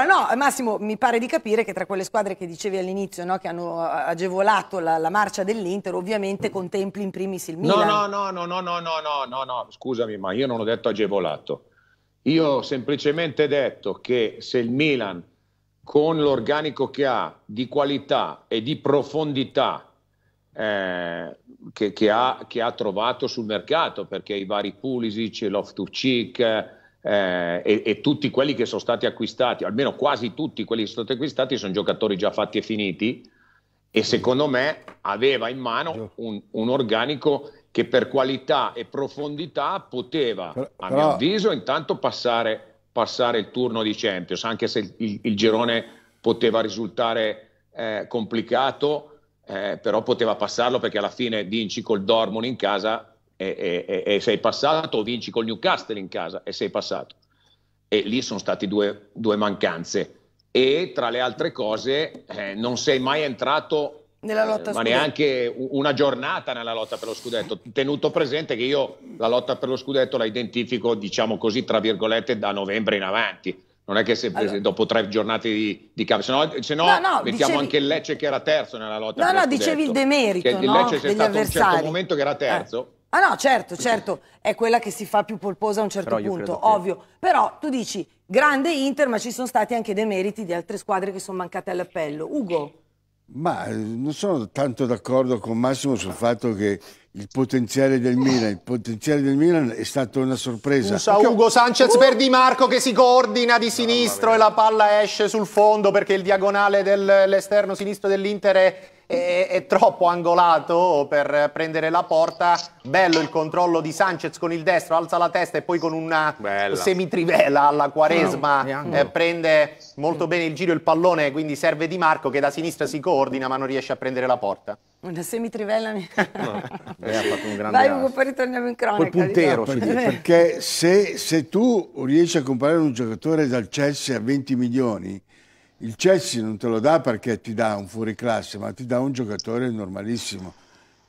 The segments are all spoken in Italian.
Allora, no, Massimo, mi pare di capire che tra quelle squadre che dicevi all'inizio, no, che hanno eh, agevolato la, la marcia dell'Inter, ovviamente mm. contempli in primis il Milan. No, no, no, no, no, no, no, no, no, scusami, ma io non ho detto agevolato. Io ho semplicemente detto che se il Milan, con l'organico che ha di qualità e di profondità, eh, che, che, ha, che, ha, trovato sul mercato, perché i vari Pulisic, Loftus-Cheek eh, e, e, tutti quelli che sono stati acquistati, almeno quasi tutti quelli che sono stati acquistati, sono giocatori già fatti e finiti e secondo me aveva in mano un, un organico che per qualità e profondità poteva, però, a mio avviso, intanto passare, passare, il turno di Champions, anche se il, il, il girone poteva risultare eh, complicato, eh, però poteva passarlo perché alla fine vinci col Dortmund in casa e, e, e, sei passato, o vinci col Newcastle in casa e sei passato. E lì sono state due, due mancanze. E tra le altre cose, eh, non sei mai entrato, nella lotta eh, ma neanche una giornata nella lotta per lo scudetto. Tenuto presente che io la lotta per lo scudetto la identifico, diciamo così, tra virgolette, da novembre in avanti. Non è che se, allora. dopo tre giornate di, di campo, se no, se no, no, no mettiamo dicevi... anche il Lecce che era terzo nella lotta. No, per no, lo dicevi il demerito che, no, il Lecce c'è stato avversari. un certo momento che era terzo. Eh Ah no, certo, certo, è quella che si fa più polposa a un certo punto, che... ovvio. Però tu dici, grande Inter, ma ci sono stati anche demeriti di altre squadre che sono mancate all'appello. Ugo? Ma eh, non sono tanto d'accordo con Massimo sul fatto che il potenziale del Milan. Il potenziale del Milan è stata una sorpresa. Usa Ugo Sanchez per Di Marco che si coordina di sinistro no, e la palla esce sul fondo perché il diagonale dell'esterno sinistro dell'Inter è è, è, troppo angolato per prendere la porta. Bello il controllo di Sanchez con il destro, alza la testa e poi con una Bella. semitrivela alla quaresma no, eh, prende molto bene il giro il pallone, quindi serve Di Marco che da sinistra si coordina ma non riesce a prendere la porta. Una semitrivella mi... no. ha fatto un grande Vai Ugo, poi ritorniamo in cronaca. Col puntero, diciamo. perché, perché se, se tu riesci a comprare un giocatore dal Chelsea a 20 milioni il Cessi non te lo dà perché ti dà un fuoriclasse, ma ti dà un giocatore normalissimo.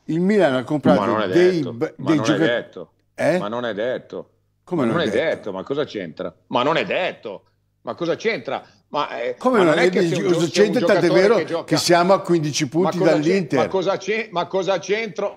Il Milan ha comprato dei, dei giocatori. Eh? Ma non è detto. Come non, non è detto? detto? Ma cosa c'entra? Ma non è detto. Ma cosa c'entra? Ma, eh, Come ma non, è, è che cosa c'entra? è vero che, gioca... che, siamo a 15 punti dall'Inter. Ma cosa, ma cosa c'entra?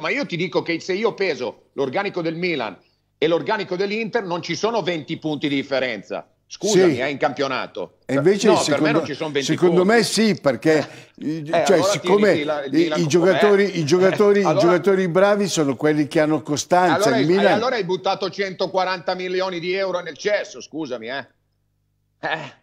ma io ti dico che se io peso l'organico del Milan e l'organico dell'Inter non ci sono 20 punti di differenza Scusami, sì. eh, in campionato. E invece no, secondo, per me non ci sono 20 Secondo punti. me sì, perché eh, eh cioè, allora siccome la, eh. i, giocatori, i, giocatori, allora, i, giocatori, bravi sono quelli che hanno costanza. Allora, Milan... eh, allora hai buttato 140 milioni di euro nel cesso, scusami. Eh. eh.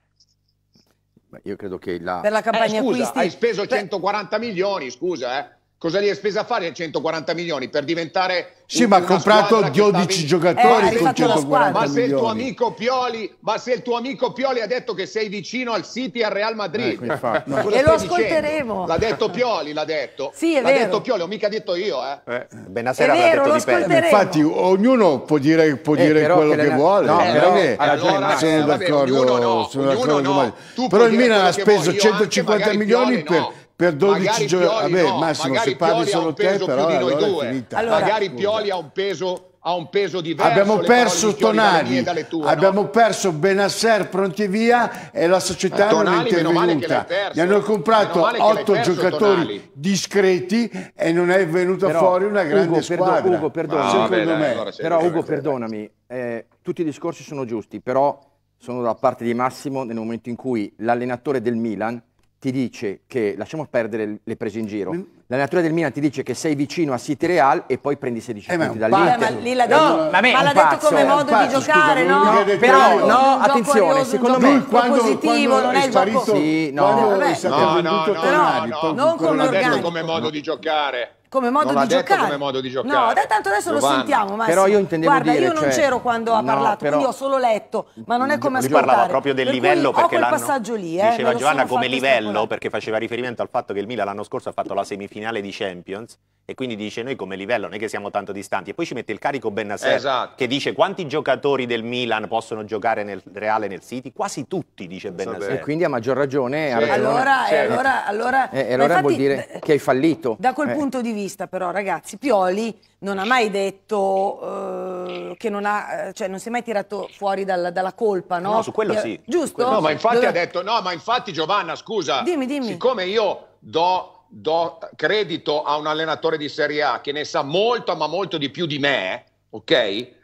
io credo che la... Per la campagna eh, scusa, acquisti... Hai speso 140 per... milioni, scusa, eh. Cosa gli è spesa a fare 140 milioni per diventare Sì, ma ha comprato 12 giocatori eh, con 140 ma se, il tuo amico Pioli, ma se il tuo amico Pioli ha detto che sei vicino al City e al Real Madrid. Eh, no. Ecco, e lo ascolteremo. L'ha detto Pioli, l'ha detto. Sì, è l'ha vero. detto Pioli, ho mica detto io, eh. eh. eh Benasera è vero, lo ascolteremo. Infatti ognuno può dire, può eh, dire quello che, che vuole. No, però, eh, allora, sono d'accordo. ognuno no, sono ognuno d'accordo no. Tu però il Milan ha speso 150 milioni per per 12 magari giorni. Vabbè, no, Massimo, magari se parli solo te, però più di noi allora due. Allora, magari Pioli ha un peso ha un peso diverso. Abbiamo perso Tonali, tue, abbiamo no? perso Benasser pronti via e la società eh, Tonali, non è intervenuta. Perso, Gli hanno comprato otto giocatori Tonali. discreti e non è venuta però, fuori una grande Ugo, squadra. Perdo, Ugo, perdonami. Ah, vabbè, dai, allora però Ugo, perdonami, eh, tutti i discorsi sono giusti, però sono da parte di Massimo nel momento in cui l'allenatore del Milan ti dice che, lasciamo perdere le prese in giro, la natura del Milan ti dice che sei vicino a City Real e poi prendi 16 eh, punti dall'Inter. Eh, ma lì l'ha detto, no, vabbè, ma l'ha detto come eh. modo pazzo, di giocare, scusa, no? però, no, attenzione, curioso, secondo me... Quando, positivo, quando non è il gioco... Sì, no, quando è stato no, no, no, no, no, non come, detto come modo di giocare come modo non di giocare. come modo di giocare. No, da tanto adesso Giovanna. lo sentiamo, Massimo. Però io intendevo Guarda, dire, io non cioè, c'ero quando ha no, parlato, però... quindi ho solo letto, ma non è come ascoltare. Lui parlava proprio del per livello perché l'anno passaggio lì, eh, diceva Giovanna come livello perché faceva riferimento al fatto che il Milan l'anno scorso ha fatto la semifinale di Champions e quindi dice noi come livello non è che siamo tanto distanti e poi ci mette il carico Bennacer esatto. che dice quanti giocatori del Milan possono giocare nel Reale nel City quasi tutti dice Bennacer e quindi a maggior ragione, sì. ragione. allora, sì. allora, allora, eh, allora vuol dire eh, che hai fallito da quel eh. punto di vista vista però ragazzi Pioli non ha mai detto eh, che non ha eh, cioè non si è mai tirato fuori dalla, dalla colpa no? no su quello sì giusto? Quello no ma infatti Dove... ha detto no ma infatti Giovanna scusa dimmi dimmi siccome io do, do credito a un allenatore di Serie A che ne sa molto ma molto di più di me ok?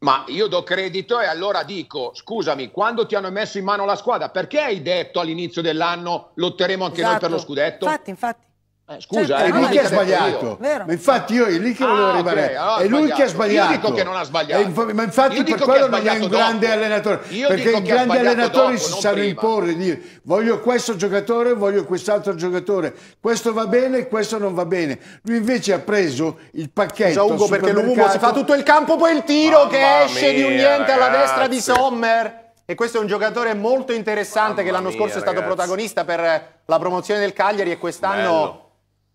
Ma io do credito e allora dico, scusami, quando ti hanno messo in mano la squadra, perché hai detto all'inizio dell'anno lotteremo anche esatto. noi per lo esatto. scudetto? Infatti, infatti. Eh, Scusa, certo, eh, è lui che ha sbagliato. Ma infatti io è lì che volevo ah, arrivare. Okay, allora è lui che ha sbagliato. Io dico che non ha eh, sbagliato. Inf- ma infatti per quello non è un dopo. grande allenatore. Io perché i grandi allenatori dopo, si sanno imporre, dire voglio questo giocatore, voglio quest'altro giocatore. Questo va bene, questo non va bene. Lui invece ha preso il pacchetto. Scusa Ugo perché Lumumbo si fa tutto il campo, poi il tiro Mamma che esce mia, di un niente ragazzi. alla destra di Sommer. E questo è un giocatore molto interessante Mamma che l'anno scorso è stato protagonista per la promozione del Cagliari e quest'anno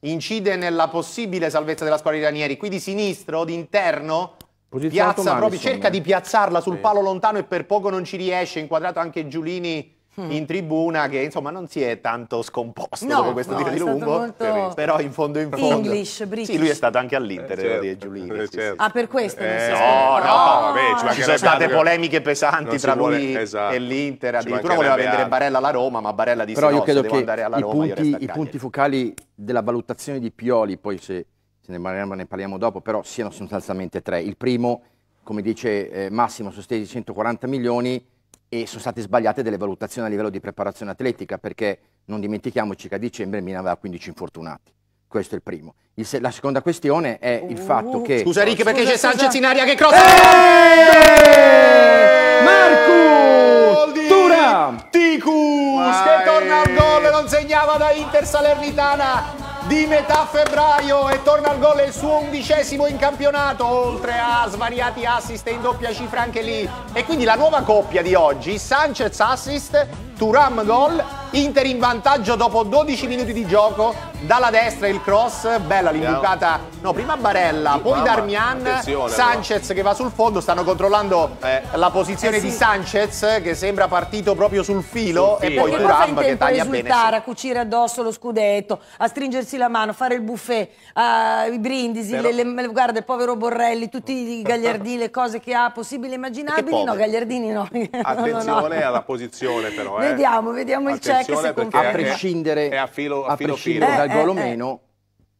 incide nella possibile salvezza della squadra di Ranieri. Qui di sinistro, di interno, Posizionato piazza male, proprio, insomma. cerca di piazzarla sul sì. palo lontano e per poco non ci riesce. Inquadrato anche Giulini Mm. in tribuna che insomma non si è tanto scomposto no, dopo questo no, tiro di lungo, però in fondo in fondo... English, British. Sì, lui è stato anche all'Inter, eh, certo, Giulini. Eh, certo. Ah, per questo? Eh, no, no, no, vabbè, ci, ci sono state polemiche pesanti tra vuole, lui esatto. e l'Inter, addirittura voleva vendere Barella alla Roma, ma Barella disse però io no, credo che andare alla Roma punti, I punti focali della valutazione di Pioli, poi se, se ne, parliamo, ne parliamo dopo, però siano sostanzialmente tre. Il primo, come dice eh, Massimo, sostiene 140 milioni, e sono state sbagliate delle valutazioni a livello di preparazione atletica perché non dimentichiamoci che a dicembre Mina aveva 15 infortunati. Questo è il primo. Il se la seconda questione è il uh, fatto che... Scusa Rick perché c'è Sanchez in aria che cross... Eeeh! Eh! Marcus! Turam! Ticus! Vai. Che torna al gol, non segnava da Inter Salernitana! di metà febbraio e torna al gol il suo undicesimo in campionato, oltre a svariati assist in doppia cifra anche lì. E quindi la nuova coppia di oggi, Sanchez assist Turam gol, Inter in vantaggio dopo 12 minuti di gioco, dalla destra il cross, bella l'imbucata, no prima Barella, poi Darmian, Sanchez che va sul fondo, stanno controllando eh. la posizione eh sì. di Sanchez che sembra partito proprio sul filo, sul filo. e poi Turam che taglia risultare, bene. Sì. a cucire addosso lo scudetto, a stringersi la mano, fare il buffet, uh, i brindisi, le, le, guarda il povero Borrelli, tutti i gagliardini, le cose che ha possibili e immaginabili, no gagliardini no. Attenzione no, no. alla posizione però, eh. Vediamo, vediamo il check se conferma. A prescindere, è a filo, a a prescindere filo. dal eh, gol o eh, eh. meno,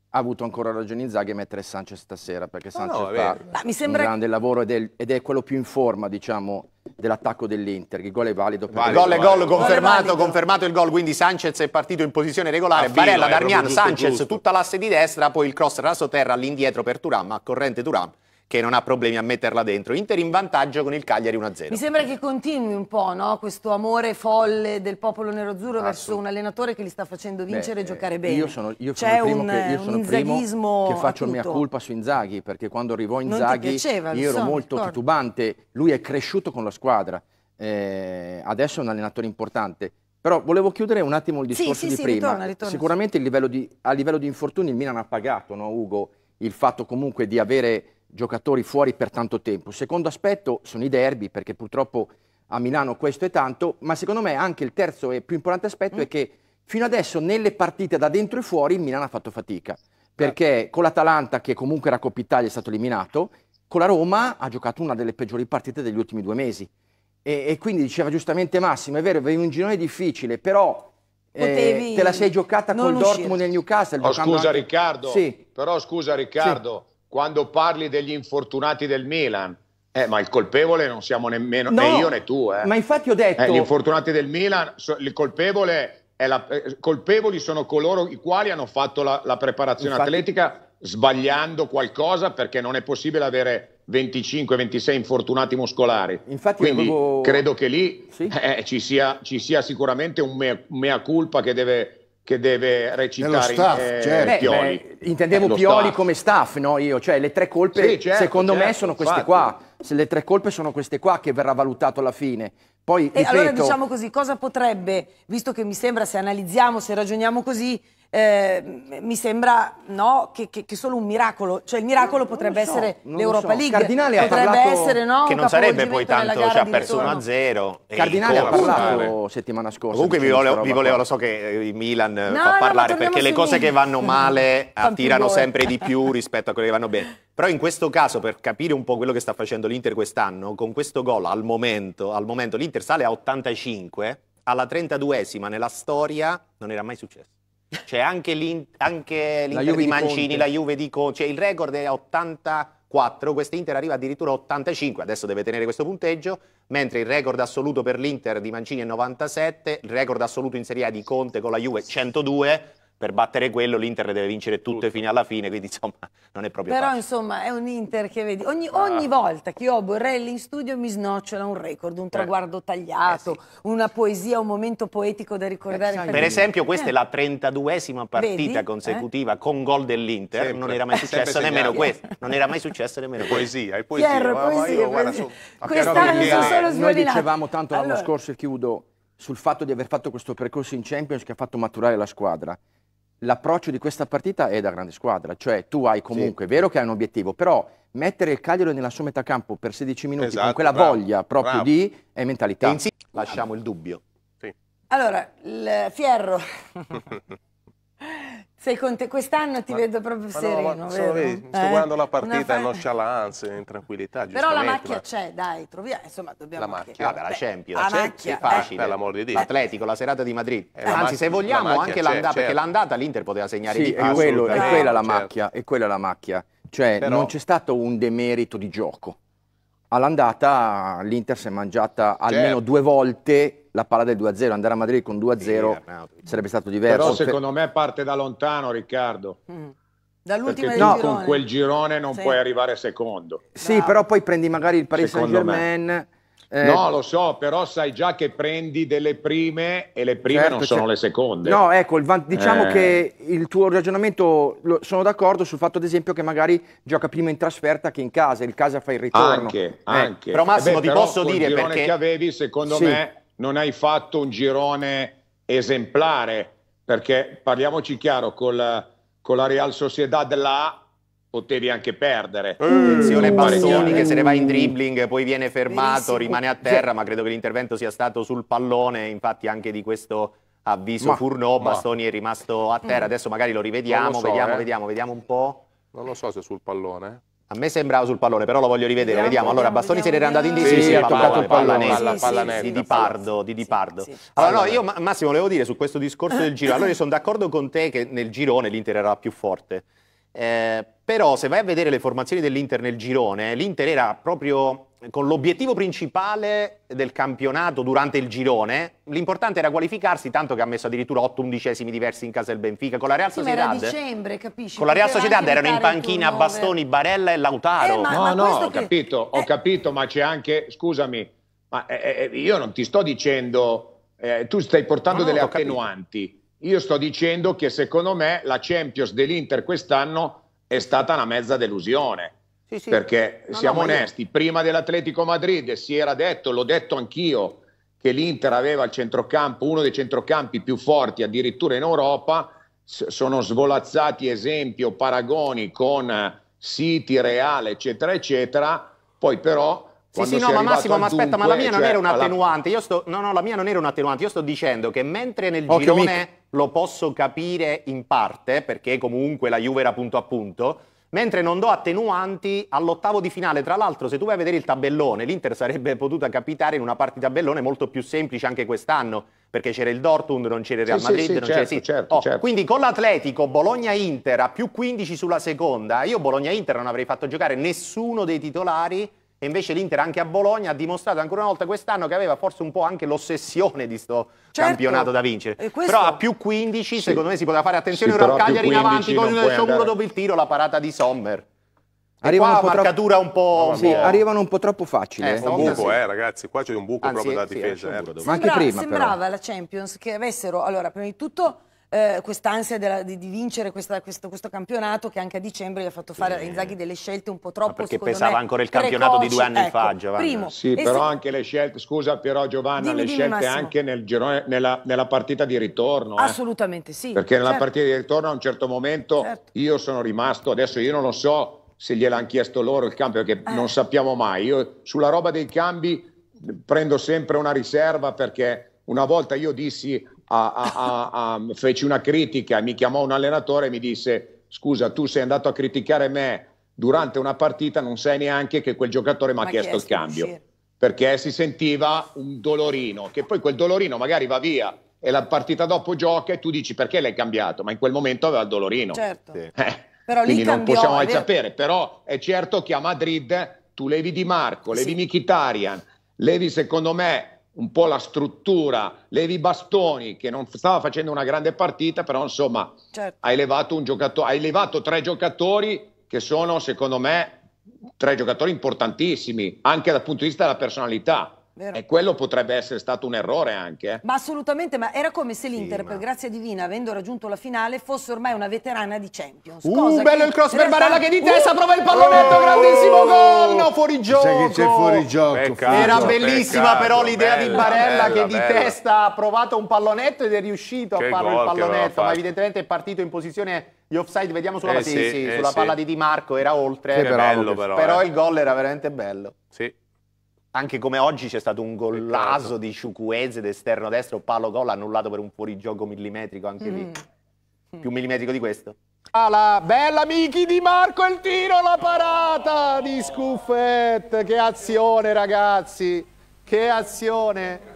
ha avuto ancora ragione Inzaghi a mettere Sanchez stasera perché Sanchez no, no, fa un sembra... grande lavoro ed è, ed è, quello più in forma diciamo dell'attacco dell'Inter il gol è valido, valido gol è gol confermato, confermato il gol quindi Sanchez è partito in posizione regolare filo, Barella, Darmian, Sanchez giusto. tutta l'asse di destra poi il cross raso terra all'indietro per Turam a corrente Turam che non ha problemi a metterla dentro. Inter in vantaggio con il Cagliari 1-0. Mi sembra che continui un po' no? questo amore folle del popolo nerazzurro verso un allenatore che li sta facendo vincere Beh, e eh, giocare bene. Io sono, io C'è il un, che, io sono il primo che faccio mia colpa su Inzaghi, perché quando arrivò Inzaghi piaceva, io ero so, molto titubante. Lui è cresciuto con la squadra, eh, adesso è un allenatore importante. Però volevo chiudere un attimo il discorso sì, sì, di prima. Ritorna, ritorna, Sicuramente livello di, a livello di infortuni il Milan ha pagato, no, Ugo? Il fatto comunque di avere giocatori fuori per tanto tempo. Secondo aspetto sono i derby, perché purtroppo a Milano questo è tanto, ma secondo me anche il terzo e più importante aspetto mm. è che fino adesso nelle partite da dentro e fuori Milano ha fatto fatica, eh. perché con l'Atalanta, che comunque era Coppa Italia, è stato eliminato, con la Roma ha giocato una delle peggiori partite degli ultimi due mesi. E, e quindi diceva giustamente Massimo, è vero, avevi un girone difficile, però eh, te la sei giocata con Dortmund e il Newcastle. Oh, scusa anche... Riccardo, sì. però scusa Riccardo. Sì quando parli degli infortunati del Milan. Eh, ma il colpevole non siamo nemmeno no, né io né tu. Eh. Ma infatti ho detto. Eh, gli infortunati del Milan, so, il colpevole la, eh, colpevoli sono coloro i quali hanno fatto la, la preparazione Infatti. atletica sbagliando qualcosa perché non è possibile avere 25-26 infortunati muscolari. Infatti Quindi avevo... credo che lì sì. eh, ci, sia, ci, sia, sicuramente un mea, mea culpa che deve che deve recitare staff, eh, certo. Pioli. Beh, intendevo eh, Pioli staff. come staff, no? Io, cioè le tre colpe sì, certo, secondo certo, me sono queste infatti. qua. Se le tre colpe sono queste qua che verrà valutato alla fine. Poi, e ripeto, allora diciamo così, cosa potrebbe, visto che mi sembra se analizziamo, se ragioniamo così, Ehm, mi sembra no, che, che, che, solo un miracolo, cioè il miracolo non potrebbe so, essere l'Europa so. League, Cardinale potrebbe parlato... essere no, che non sarebbe poi tanto, cioè ha perso 1-0. Cardinale ha parlato settimana scorsa. Comunque vi volevo, vi volevo, lo so che eh, il Milan eh, no, fa parlare perché le cose che vanno male attirano sempre di più rispetto a quelle che vanno bene. Però in questo caso, per capire un po' quello che sta facendo l'Inter quest'anno, con questo gol al momento, al momento l'Inter sale a 85, alla 32esima nella storia non era mai successo. C'è cioè, anche, l'in- anche l'Inter di, di Mancini, Conte. la Juve di Conte, cioè il record è 84, questa Inter arriva addirittura a 85, adesso deve tenere questo punteggio, mentre il record assoluto per l'Inter di Mancini è 97, il record assoluto in Serie A di Conte con la Juve 102, per battere quello l'Inter deve vincere tutte tutto, fino alla fine, quindi insomma non è proprio Però facile. insomma è un Inter che vedi, ogni, ah. ogni volta che ho Borrelli in studio mi snocciola un record, un eh. traguardo tagliato, eh sì. una poesia, un momento poetico da ricordare. Eh, per, per esempio eh. questa eh. è la 32esima partita vedi? Eh? consecutiva con gol dell'Inter, non era mai successo nemmeno questo, non era mai successo nemmeno Poesia, è poesia. Chiaro, ma, poesia, ma guarda, Quest'anno sono solo sbagliato. Noi dicevamo tanto l'anno allora. scorso, e chiudo, sul fatto di aver fatto questo percorso in Champions che ha fatto maturare la squadra l'approccio di questa partita è da grande squadra, cioè tu hai comunque, sì. è vero che hai un obiettivo, però mettere il Cagliari nella sua metà campo per 16 minuti esatto, con quella bravo, voglia proprio bravo. di è mentalità. Sì, lasciamo il dubbio. Sì. Allora, il Fierro Sei te, quest'anno ti ma, vedo proprio sereno. No, so, vedi, sto eh? guardando la partita in nonchalance, in tranquillità. Però la macchia c'è, dai, troviamo. Eh, insomma, dobbiamo. La macchia. Vabbè, la Champions, la certo, Champions è facile. Eh, l'amor di Dio. L'Atletico, la serata di Madrid. Eh, Anzi, se vogliamo, anche l'andata, perché certo. l'andata l'Inter poteva segnare sì, di più. È, è quella la certo. macchia, è quella la macchia. Cioè, Però... non c'è stato un demerito di gioco. All'andata l'Inter si è mangiata almeno due volte la palla del 2-0. Andare a Madrid con 2-0 sì, sarebbe stato diverso. Però cioè, secondo me parte da lontano, Riccardo. Mm. Dall'ultima Perché tu no. con quel girone non sì. puoi arrivare secondo. Sì, no. però poi prendi magari il Paris Saint-Germain. Eh, no, lo so, però sai già che prendi delle prime e le prime certo, non sono certo. le seconde. No, ecco, il, diciamo eh. che il tuo ragionamento, lo, sono d'accordo sul fatto ad esempio che magari gioca prima in trasferta che in casa, il casa fa il ritorno. Anche, eh. anche. Però eh Massimo, beh, ti però posso dire perché... che avevi, secondo sì. me non hai fatto un girone esemplare, perché parliamoci chiaro, col, con la Real Sociedad là potevi anche perdere. Eh. Attenzione mm, Bastoni che se ne va in dribbling, poi viene fermato, Benissimo. rimane a terra, ma credo che l'intervento sia stato sul pallone, infatti anche di questo avviso ma, Furnò, Bastoni è rimasto a terra, mm. adesso magari lo rivediamo, lo so, vediamo, eh. vediamo, vediamo un po'. Non lo so se sul pallone. A me sembrava sul pallone, però lo voglio rivedere. Vediamo. vediamo. Allora, Bastoni se n'era andato in disegno. sì, sì, ha toccato il pallone. Palla, palla, sì, di Di Pardo. Di di Pardo. Sì, sì. Allora, no, io Massimo volevo dire su questo discorso del giro. Allora, io sono d'accordo con te che nel girone l'Inter era la più forte. Eh, però se vai a vedere le formazioni dell'Inter nel girone, l'Inter era proprio con l'obiettivo principale del campionato durante il girone, l'importante era qualificarsi, tanto che ha messo addirittura 8 undicesimi diversi in casa del Benfica. Con la Real Sociedad, sì, dicembre, capisci, con la Real Sociedad erano in panchina Bastoni, Barella e Lautaro. Eh, ma, no, ma no, ho che... capito, ho eh. capito, ma c'è anche, scusami, ma eh, eh, eh io non ti sto dicendo, eh, tu stai portando no, delle attenuanti. Io sto dicendo che secondo me la Champions dell'Inter quest'anno è stata una mezza delusione sì, sì. Perché no, siamo no, onesti, io... prima dell'Atletico Madrid si era detto, l'ho detto anch'io, che l'Inter aveva il centrocampo, uno dei centrocampi più forti addirittura in Europa, sono svolazzati esempi o paragoni con City, Reale, eccetera, eccetera, poi però sì, sì, no, ma Massimo, ma aspetta, dunque, ma la mia cioè, non era un attenuante. Io sto, no, no, la mia non era un attenuante. Io sto dicendo che mentre nel Occhio girone mica. lo posso capire in parte, perché comunque la Juve era punto a punto, mentre non do attenuanti all'ottavo di finale. Tra l'altro, se tu vai a vedere il tabellone, l'Inter sarebbe potuta capitare in una partita di tabellone molto più semplice anche quest'anno, perché c'era il Dortmund, non c'era il Real sì, Madrid, sì, non certo, c'era sì. certo, oh, certo. Quindi con l'Atletico Bologna-Inter a più 15 sulla seconda, io Bologna-Inter non avrei fatto giocare nessuno dei titolari e invece l'Inter anche a Bologna ha dimostrato ancora una volta quest'anno che aveva forse un po' anche l'ossessione di sto certo. campionato da vincere. Eh, questo... Però a più 15 sì. secondo me si poteva fare attenzione sì, ora al Cagliari in avanti con il sciopero dopo il tiro, la parata di Sommer. Arriva una marcatura troppo... un po'... sì, arrivano un po' troppo facile. Eh, eh. un buco, sì. eh, ragazzi, qua c'è un buco Anzi, proprio da difesa. Sì, eh. eh. Ma anche prima, Sembrava la Champions che avessero, allora, prima di tutto eh, quest'ansia della, di, di, vincere questa, questo, questo, campionato che anche a dicembre gli ha fatto fare a Inzaghi delle scelte un po' troppo Ma perché pensava me, ancora il campionato precoci. di due anni ecco, fa Giovanni primo. sì e però se... anche le scelte scusa però Giovanna dimmi, le scelte Massimo. anche nel girone, eh, nella, nella, partita di ritorno eh. assolutamente eh. sì perché nella certo. partita di ritorno a un certo momento certo. io sono rimasto adesso io non lo so se gliel'hanno chiesto loro il cambio perché eh. non sappiamo mai io sulla roba dei cambi prendo sempre una riserva perché una volta io dissi a, a, a, feci una critica, mi chiamò un allenatore e mi disse scusa tu sei andato a criticare me durante una partita, non sai neanche che quel giocatore mi ha chiesto il cambio, perché si sentiva un dolorino, che poi quel dolorino magari va via e la partita dopo gioca e tu dici perché l'hai cambiato, ma in quel momento aveva il dolorino. Certo. Eh, però quindi cambiò, non possiamo mai sapere, però è certo che a Madrid tu levi Di Marco, levi sì. Mkhitaryan, levi secondo me un po' la struttura, levi bastoni che non stava facendo una grande partita, però insomma certo. hai, elevato un giocatore, hai elevato tre giocatori che sono secondo me tre giocatori importantissimi anche dal punto di vista della personalità. Vero. E quello potrebbe essere stato un errore anche. Eh. Ma assolutamente, ma era come se l'Inter, sì, ma... per grazia divina, avendo raggiunto la finale, fosse ormai una veterana di Champions. Uh, bello che... il cross per Barella che di uh! testa uh, prova il pallonetto, oh, grandissimo gol! No, fuori gioco! C'è fuori gioco. Peccato, era bellissima peccato, però l'idea di Barella bella, che di bella. testa ha provato un pallonetto ed è riuscito che a farlo il pallonetto, ma evidentemente è partito in posizione gli offside, vediamo sulla, eh, sì, sì, eh, sulla palla di Di Marco, era oltre. Bello, però, però eh. il gol era veramente bello. Sì anche come oggi c'è stato un gollaso di Ciucuese d'esterno destro, palo gol annullato per un fuorigioco millimetrico anche mm. lì. Più millimetrico di questo. Ala, ah, bella Michi Di Marco, il tiro, la parata di Scuffet. Che azione ragazzi, che azione.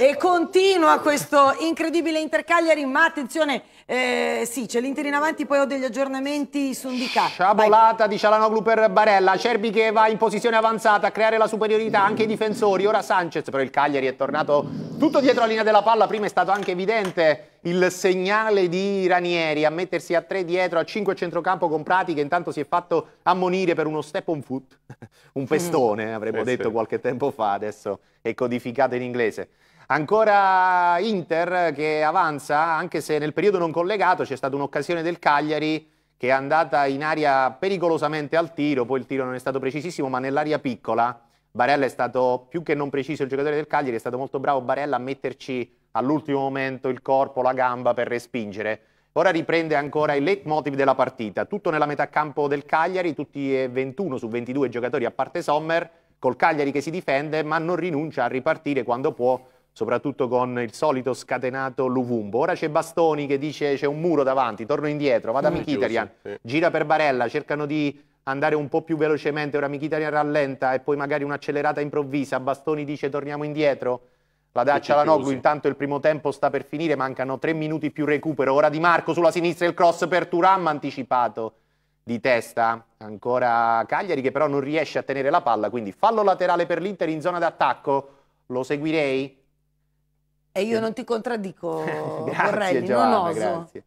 E continua questo incredibile Intercagliari, ma attenzione, eh, sì, c'è l'Inter in avanti, poi ho degli aggiornamenti su Indica. Sciabolata Vai. di Cialanoglu per Barella, Cerbi che va in posizione avanzata a creare la superiorità anche ai difensori, ora Sanchez, però il Cagliari è tornato tutto dietro la linea della palla, prima è stato anche evidente il segnale di Ranieri a mettersi a tre dietro, a cinque centrocampo con Prati che intanto si è fatto ammonire per uno step on foot, un pestone mm. avremmo eh, detto sì. qualche tempo fa, adesso è codificato in inglese. Ancora Inter che avanza, anche se nel periodo non collegato c'è stata un'occasione del Cagliari che è andata in aria pericolosamente al tiro, poi il tiro non è stato precisissimo, ma nell'aria piccola Barella è stato più che non preciso il giocatore del Cagliari, è stato molto bravo Barella a metterci all'ultimo momento il corpo, la gamba per respingere. Ora riprende ancora il leitmotiv della partita, tutto nella metà campo del Cagliari, tutti e 21 su 22 giocatori a parte Sommer, col Cagliari che si difende ma non rinuncia a ripartire quando può soprattutto con il solito scatenato Luvumbo. Ora c'è Bastoni che dice c'è un muro davanti, torno indietro, vada a mm. Michitarian, sì. gira per Barella, cercano di andare un po' più velocemente, ora Michitarian rallenta e poi magari un'accelerata improvvisa, Bastoni dice torniamo indietro, la dà Cialanoglu, intanto il primo tempo sta per finire, mancano tre minuti più recupero, ora Di Marco sulla sinistra il cross per Turam anticipato di testa, ancora Cagliari che però non riesce a tenere la palla, quindi fallo laterale per l'Inter in zona d'attacco, lo seguirei? E io non ti contraddico, grazie, Borrelli, Giovanna, non oso. Grazie.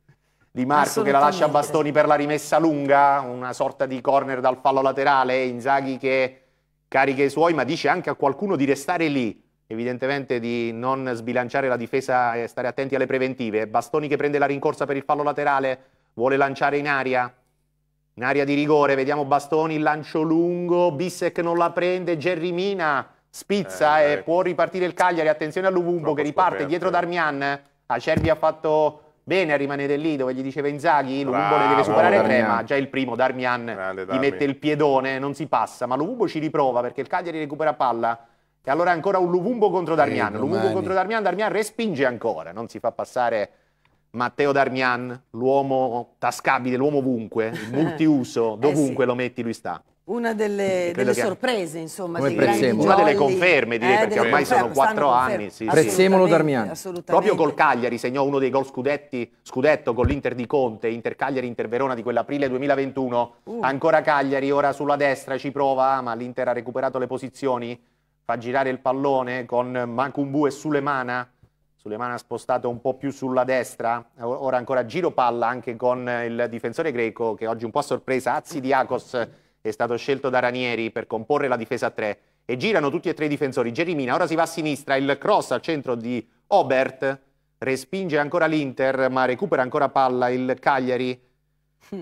Di Marco che la lascia a bastoni per la rimessa lunga, una sorta di corner dal fallo laterale, Inzaghi che carica i suoi, ma dice anche a qualcuno di restare lì, evidentemente di non sbilanciare la difesa e stare attenti alle preventive. Bastoni che prende la rincorsa per il fallo laterale, vuole lanciare in aria, in aria di rigore, vediamo Bastoni, lancio lungo, Bissek non la prende, Gerrimina Spizza eh, e eh, può ripartire il Cagliari, attenzione all'Uvumbo che riparte scoperto. dietro eh. Darmian, Acerbi ha fatto bene a rimanere lì dove gli diceva Inzaghi, l'Uvumbo ne deve superare tre, ma già il primo Darmian gli mette il piedone, non si passa, ma l'Uvumbo ci riprova perché il Cagliari recupera palla. E allora ancora un Luvumbo contro eh, Darmian. Eh, Luvumbo contro Darmian, Darmian respinge ancora, non si fa passare Matteo Darmian, l'uomo tascabile, l'uomo ovunque, multiuso, dovunque eh sì. lo metti lui sta una delle, delle sorprese, insomma, dei prezzemolo. Una delle conferme, direi, eh, perché ormai sono quattro anni. Sì, prezzemolo Darmiani. Proprio col Cagliari segnò uno dei gol scudetti, scudetto con l'Inter di Conte, Inter Cagliari, Inter Verona di quell'aprile 2021. Uh. Ancora Cagliari, ora sulla destra ci prova, ma l'Inter ha recuperato le posizioni, fa girare il pallone con Mancumbu e Sulemana. Sulemana spostato un po' più sulla destra, ora ancora giro palla anche con il difensore greco che oggi un po' a sorpresa, Azzi Diakos è stato scelto da Ranieri per comporre la difesa a tre e girano tutti e tre i difensori. Gerimina ora si va a sinistra, il cross al centro di Obert, respinge ancora l'Inter ma recupera ancora palla il Cagliari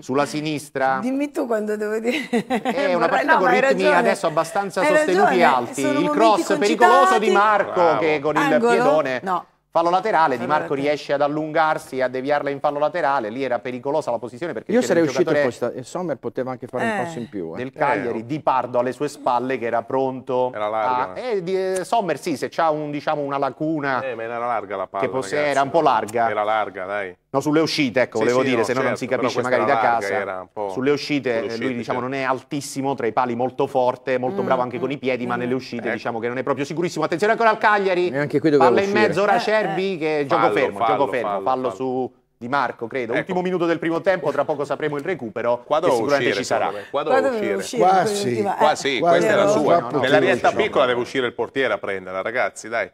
sulla sinistra. Dimmi tu quando devo dire. È una partita no, con ritmi ragione. adesso abbastanza hai sostenuti e alti. Sono il cross pericoloso di Marco Bravo. che con il piedone no. Fallo laterale, Di Marco riesce ad allungarsi e a deviarla in fallo laterale, lì era pericolosa la posizione perché Io sarei uscito giocatore... questa e Sommer poteva anche fare eh. un passo in più. Eh. Del Cagliari, eh. Di Pardo alle sue spalle che era pronto. Era larga. A... Eh, di... Eh, Sommer sì, se c'ha un, diciamo, una lacuna... Eh, ma era larga la palla, Che poss- era un po' larga. Era larga, dai. No, sulle uscite, ecco, sì, volevo sì, dire, no, se no certo, non si capisce magari da casa. Sulle uscite, sulle eh, uscite, lui diciamo certo. non è altissimo, tra i pali molto forte, molto mm, bravo anche mm, con i piedi, mm, ma nelle uscite ecco. diciamo che non è proprio sicurissimo. Attenzione ancora al Cagliari. Neanche qui dove Palla in mezzo, ora eh, c'è derby che eh. fallo, gioco fermo, fallo, gioco fermo, fallo, fallo su... Di Marco, credo. Ecco. Ultimo minuto del primo tempo, tra poco sapremo il recupero. Qua dove sicuramente uscire, ci sarà. Qua dove uscire? uscire? Qua, sì. Eh. Qua sì, qua questa è la sua. No, no, Nella rietta piccola deve uscire il portiere a prenderla, ragazzi, dai.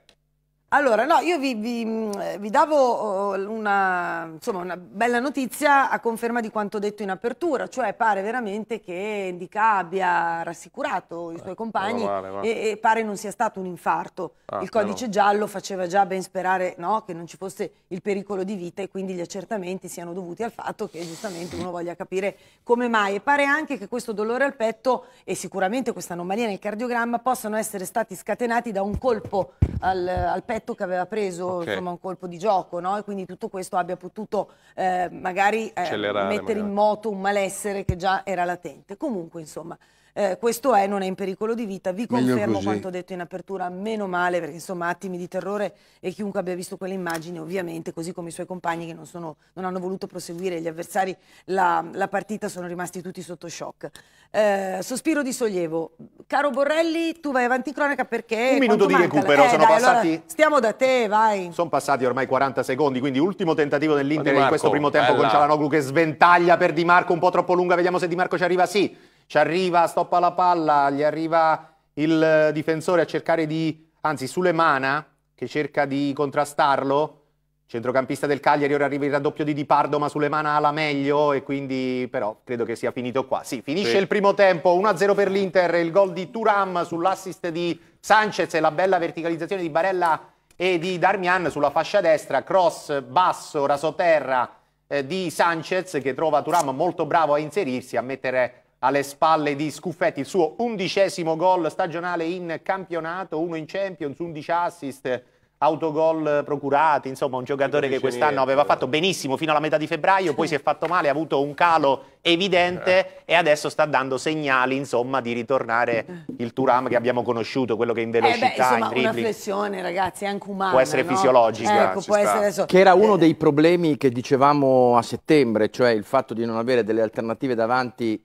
Allora, no, io vi, vi, mm, vi davo oh, una, insomma, una, bella notizia a conferma di quanto detto in apertura, cioè pare veramente che Indica abbia rassicurato i eh, suoi compagni male, ma... e, e, pare non sia stato un infarto. Ah, il codice no. giallo faceva già ben sperare no, che non ci fosse il pericolo di vita e quindi gli accertamenti siano dovuti al fatto che giustamente uno voglia capire come mai. E pare anche che questo dolore al petto e sicuramente questa anomalia nel cardiogramma possano essere stati scatenati da un colpo al, al petto ristretto che aveva preso okay. insomma, un colpo di gioco, no? E quindi tutto questo abbia potuto eh, magari eh, mettere magari. in moto un malessere che già era latente. Comunque, insomma, eh, questo è, non è in pericolo di vita. Vi confermo quanto detto in apertura, meno male, perché insomma attimi di terrore e chiunque abbia visto quelle immagini, ovviamente, così come i suoi compagni che non, sono, non hanno voluto proseguire, gli avversari, la, la, partita sono rimasti tutti sotto shock. Eh, sospiro di sollievo. Caro Borrelli, tu vai avanti in cronaca perché... Un minuto di recupero, eh, sono dai, passati... Allora, stiamo da te, vai. Sono passati ormai 40 secondi, quindi ultimo tentativo dell'Inter in questo primo tempo bella. con Cialanoglu che sventaglia per Di Marco, un po' troppo lunga, vediamo se Di Marco ci arriva, sì ci arriva, stoppa la palla, gli arriva il eh, difensore a cercare di, anzi Sulemana che cerca di contrastarlo, centrocampista del Cagliari, ora arriva il raddoppio di Di Pardo ma Sulemana ha la meglio e quindi però credo che sia finito qua. Sì, finisce sì. il primo tempo, 1-0 per l'Inter, il gol di Turam sull'assist di Sanchez e la bella verticalizzazione di Barella e di Darmian sulla fascia destra, cross basso, rasoterra eh, di Sanchez che trova Turam molto bravo a inserirsi, a mettere alle spalle di Scuffetti, il suo undicesimo gol stagionale in campionato, uno in Champions, undici assist, autogol procurati, insomma un giocatore che quest'anno aveva fatto benissimo fino alla metà di febbraio, poi si è fatto male, ha avuto un calo evidente eh. e adesso sta dando segnali insomma di ritornare il Turam che abbiamo conosciuto, quello che in velocità, eh beh, insomma, in dribbling. una flessione ragazzi, è anche umana. Può essere no? fisiologica. Ecco, può essere so che era uno eh. dei problemi che dicevamo a settembre, cioè il fatto di non avere delle alternative davanti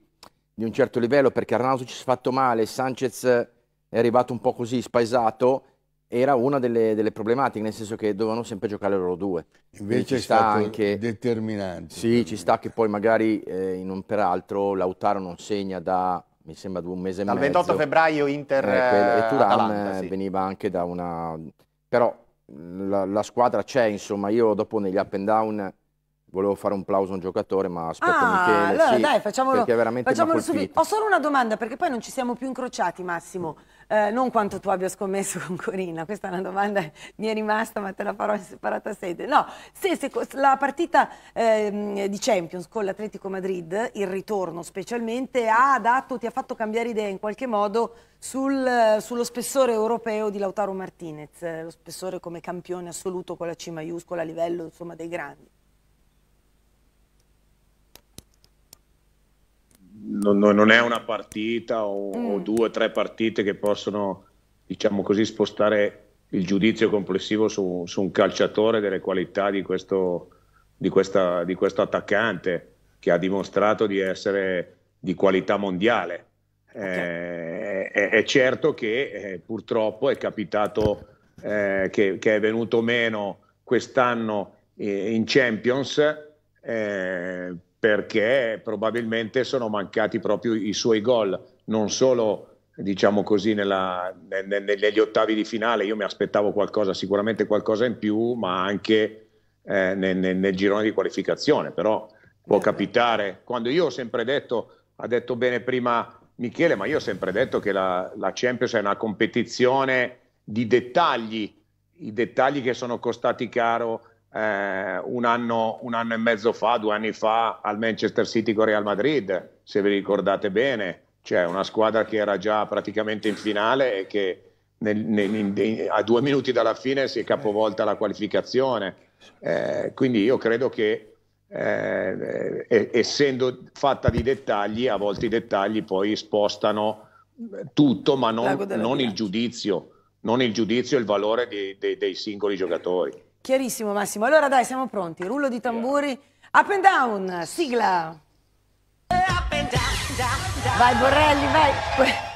di un certo livello perché Arnautovic si è fatto male, Sanchez è arrivato un po' così spaesato, era una delle, delle, problematiche, nel senso che dovevano sempre giocare loro due. Invece ci sta anche, determinante. Sì, ci sta che poi magari eh, in un peraltro Lautaro non segna da mi sembra un mese e Dal mezzo. Dal 28 febbraio Inter eh, e eh, Turan eh, sì. veniva anche da una però mm, la, la squadra c'è, insomma, io dopo negli up and down volevo fare un plauso a un giocatore, ma aspetto ah, Michele. Allora sì, dai, facciamolo, facciamolo subito. Ho solo una domanda, perché poi non ci siamo più incrociati, Massimo. Eh, non quanto tu abbia scommesso con Corina, questa è una domanda che mi è rimasta, ma te la farò in separata sede. No, se, se la partita eh, di Champions con l'Atletico Madrid, il ritorno specialmente, ha dato, ti ha fatto cambiare idea in qualche modo sul, sullo spessore europeo di Lautaro Martinez, lo spessore come campione assoluto con la C maiuscola a livello insomma, dei grandi. non, non, è una partita o, mm. o due o tre partite che possono, diciamo così, spostare il giudizio complessivo su, su un calciatore delle qualità di questo, di, questa, di questo, attaccante che ha dimostrato di essere di qualità mondiale. Okay. Eh, è, è, certo che eh, purtroppo è capitato eh, che, che, è venuto meno quest'anno eh, in Champions eh, perché probabilmente sono mancati proprio i suoi gol, non solo diciamo così nella, ne, ne, negli ottavi di finale, io mi aspettavo qualcosa, sicuramente qualcosa in più, ma anche eh, nel, nel girone di qualificazione, però può eh, capitare. Quando io ho sempre detto, ha detto bene prima Michele, ma io ho sempre detto che la, la, Champions è una competizione di dettagli, i dettagli che sono costati caro eh, un, anno, un, anno, e mezzo fa, due anni fa, al Manchester City con Real Madrid, se vi ricordate bene, cioè una squadra che era già praticamente in finale e che nel, nel, in, a due minuti dalla fine si è capovolta la qualificazione. Eh, quindi io credo che eh, eh, essendo fatta di dettagli, a volte i dettagli poi spostano tutto, ma non, non il giudizio, non il giudizio e il valore di, di, dei singoli giocatori. Chiarissimo Massimo. Allora dai, siamo pronti. Rullo di tamburi. Up and down, sigla. Vai Borrelli, vai.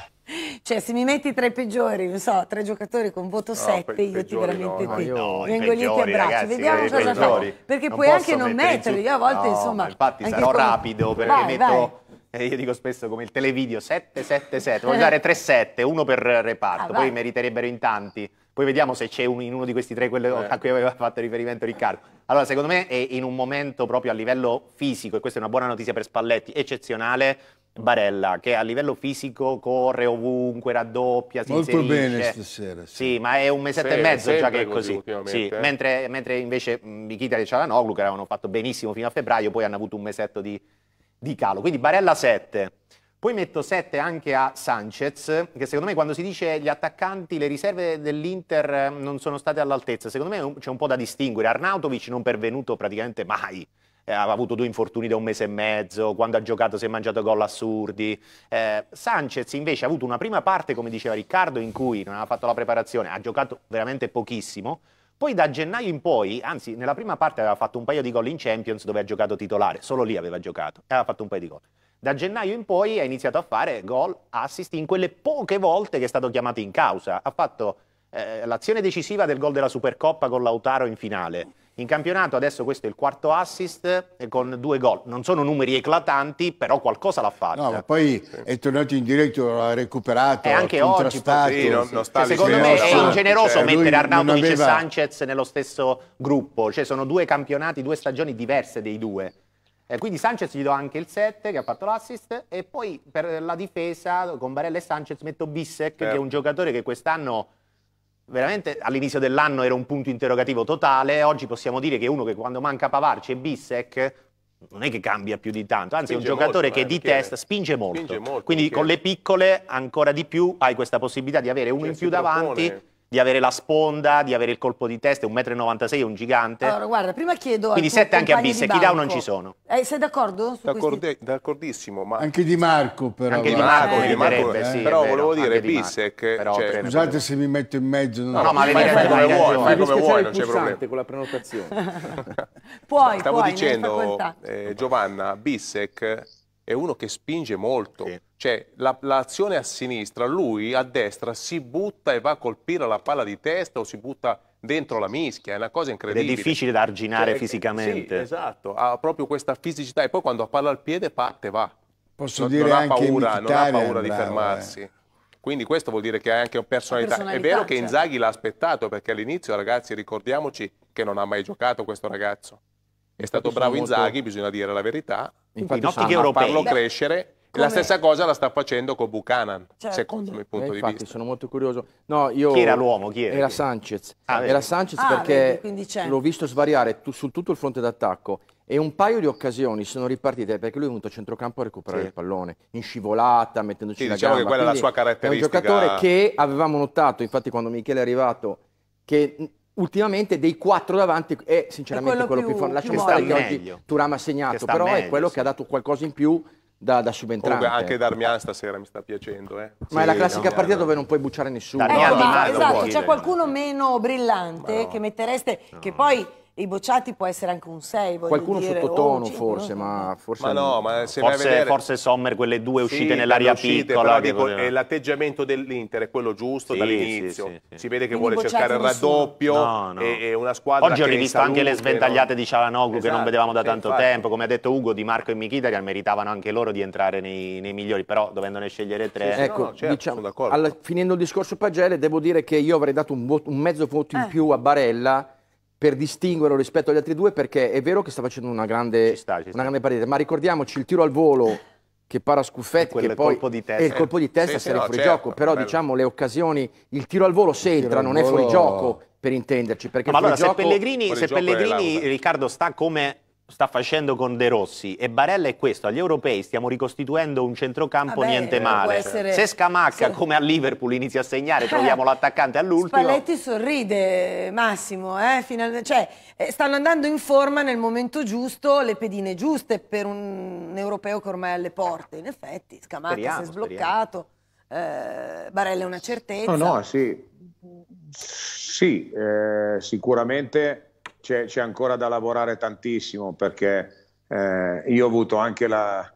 Cioè, se mi metti tra i peggiori, non so, tre giocatori con voto 7, no, io ti veramente no, ti no, vengo lì e ti abbraccio. Ragazzi, Vediamo cosa fai. Perché non puoi anche non metterli. Io a volte, insomma. Infatti, sarò come... rapido perché vai, metto. Vai. io dico spesso come il televideo 777, voglio 3-7, uno per reparto, ah, poi meriterebbero in tanti. Poi vediamo se c'è un, in uno di questi tre quello eh. a cui aveva fatto riferimento Riccardo. Allora, secondo me è in un momento proprio a livello fisico, e questa è una buona notizia per Spalletti, eccezionale, Barella, che a livello fisico corre ovunque, raddoppia, si Molto inserisce. bene stasera. Sì. sì. ma è un mesetto sì, e mezzo già che è così. Sì, eh. mentre, mentre, invece Michita e Cialanoglu, che avevano fatto benissimo fino a febbraio, poi hanno avuto un mesetto di, di calo. Quindi Barella 7, poi metto 7 anche a Sanchez, che secondo me quando si dice gli attaccanti, le riserve dell'Inter eh, non sono state all'altezza, secondo me c'è un po' da distinguere. Arnautovic non pervenuto praticamente mai. Eh, aveva avuto due infortuni da un mese e mezzo, quando ha giocato si è mangiato gol assurdi. Eh, Sanchez invece ha avuto una prima parte, come diceva Riccardo, in cui non aveva fatto la preparazione, ha giocato veramente pochissimo. Poi da gennaio in poi, anzi nella prima parte aveva fatto un paio di gol in Champions dove ha giocato titolare, solo lì aveva giocato e aveva fatto un paio di gol. Da gennaio in poi ha iniziato a fare gol, assist in quelle poche volte che è stato chiamato in causa. Ha fatto eh, l'azione decisiva del gol della Supercoppa con Lautaro in finale. In campionato adesso questo è il quarto assist eh, con due gol. Non sono numeri eclatanti, però qualcosa l'ha fatto. No, ma poi è tornato in diretto, l'ha recuperato. E anche oggi sì, non, non cioè, secondo me è ingeneroso cioè, mettere Arnaud aveva... e Sanchez nello stesso gruppo. Cioè, sono due campionati, due stagioni diverse dei due. Eh, quindi Sanchez gli do anche il 7 che ha fatto l'assist e poi per la difesa con Barella e Sanchez metto Bissek certo. che è certo. un giocatore che quest'anno veramente all'inizio dell'anno era un punto interrogativo totale, oggi possiamo dire che uno che quando manca Pavarci e Bissek non è che cambia più di tanto, anzi spinge è un giocatore molto, che eh, di testa spinge molto. spinge molto. Quindi con le piccole ancora di più hai questa possibilità di avere uno cioè, in più davanti. Propone di avere la sponda, di avere il colpo di testa, un metro e 96, è un gigante. Allora, guarda, prima chiedo... Quindi 7 anche a bis, chi dà non ci sono. Eh, sei d'accordo? Questi... D'accordissimo, ma... Anche Di Marco, però. Anche Di Marco, eh, di Marco eh. Sì, però vero, volevo dire, bis che... Però, cioè... Scusate se mi metto in mezzo... No, no, no ma le come, come vuoi, fai come vuoi, non c'è problema. con la prenotazione. puoi, Stavo puoi, dicendo, eh, Giovanna, Bissec è uno che spinge molto. Sì. Cioè, l'azione la, a sinistra, lui a destra si butta e va a colpire la palla di testa o si butta dentro la mischia, è una cosa incredibile. Ed è difficile da arginare cioè, fisicamente. Sì, esatto, ha proprio questa fisicità e poi quando ha palla al piede parte, va. Posso non, dire non ha paura, non ha paura di fermarsi. Eh. Quindi questo vuol dire che ha anche personalità. personalità. È vero cioè. che certo. Inzaghi l'ha aspettato perché all'inizio, ragazzi, ricordiamoci che non ha mai giocato questo ragazzo. È stato bravo molto... Inzaghi, bisogna dire la verità, Infatti, in ottica europea. farlo crescere. Come... La stessa cosa la sta facendo con Buchanan, certo. secondo il mio punto eh, infatti, di vista. Infatti, sono molto curioso. No, io... Chi era l'uomo? Chi era? Era Sanchez. Ah, era Sanchez ah, perché l'ho visto svariare tu, su tutto il fronte d'attacco e un paio di occasioni sono ripartite perché lui è venuto a centrocampo a recuperare sì. il pallone, in scivolata, mettendoci sì, la diciamo gamba. Diciamo che quella Quindi è la sua caratteristica. È un giocatore che avevamo notato, infatti quando Michele è arrivato, che ultimamente dei quattro davanti è sinceramente è quello, quello, più, più forte. Lasciamo stare che oggi Turam ha segnato, però meglio, è quello sì. che ha dato qualcosa in più da, da subentrare. anche Darmian stasera mi sta piacendo. Eh. Ma sì, è la classica no, partita dove non puoi bucciare nessuno. Eh, no, esatto, c'è qualcuno meno brillante che mettereste, che poi i bocciati può essere anche un 6, Qualcuno dire, sottotono oh, forse, ma forse... Ma no, ma se forse, vedere... forse Sommer quelle due uscite sì, nell'aria piccola. Dico, l'atteggiamento dell'Inter è quello giusto sì, dall'inizio. Sì, si vede che Quindi vuole cercare il raddoppio no, no. E, e, una squadra Oggi ho rivisto anche le sventagliate no? di Cialanoglu esatto, che non esatto, vedevamo da tanto infatti. tempo. Come ha detto Ugo, Di Marco e Michitarian meritavano anche loro di entrare nei, nei migliori, però dovendone scegliere tre... ecco, certo, diciamo, alla, finendo il discorso Pagele, devo dire che io avrei dato un, voto, un mezzo voto in eh. più a Barella per distinguerlo rispetto agli altri due perché è vero che sta facendo una grande, ci sta, ci sta. Una grande partita, ma ricordiamoci il tiro al volo che para Scuffetti che poi colpo di testa. è il colpo di testa sì, sì, no, fuori certo, gioco, però bello. diciamo le occasioni, il tiro al volo se entra, non volo... è fuori gioco per intenderci. Perché ma allora, se Pellegrini, se Pellegrini Riccardo sta come sta facendo con De Rossi e Barella è questo, agli europei stiamo ricostituendo un centrocampo Vabbè, niente eh, male. Essere... Se Scamacca, se... come a Liverpool, inizia a segnare, troviamo l'attaccante all'ultimo. Spalletti sorride, Massimo, eh? Final... cioè, eh, stanno andando in forma nel momento giusto, le pedine giuste per un, un europeo che ormai è alle porte. In effetti, Scamacca speriamo, si è sbloccato, eh, Barella è una certezza. No, no, sì, sì eh, sicuramente c'è, c'è ancora da lavorare tantissimo perché eh, io ho avuto anche la,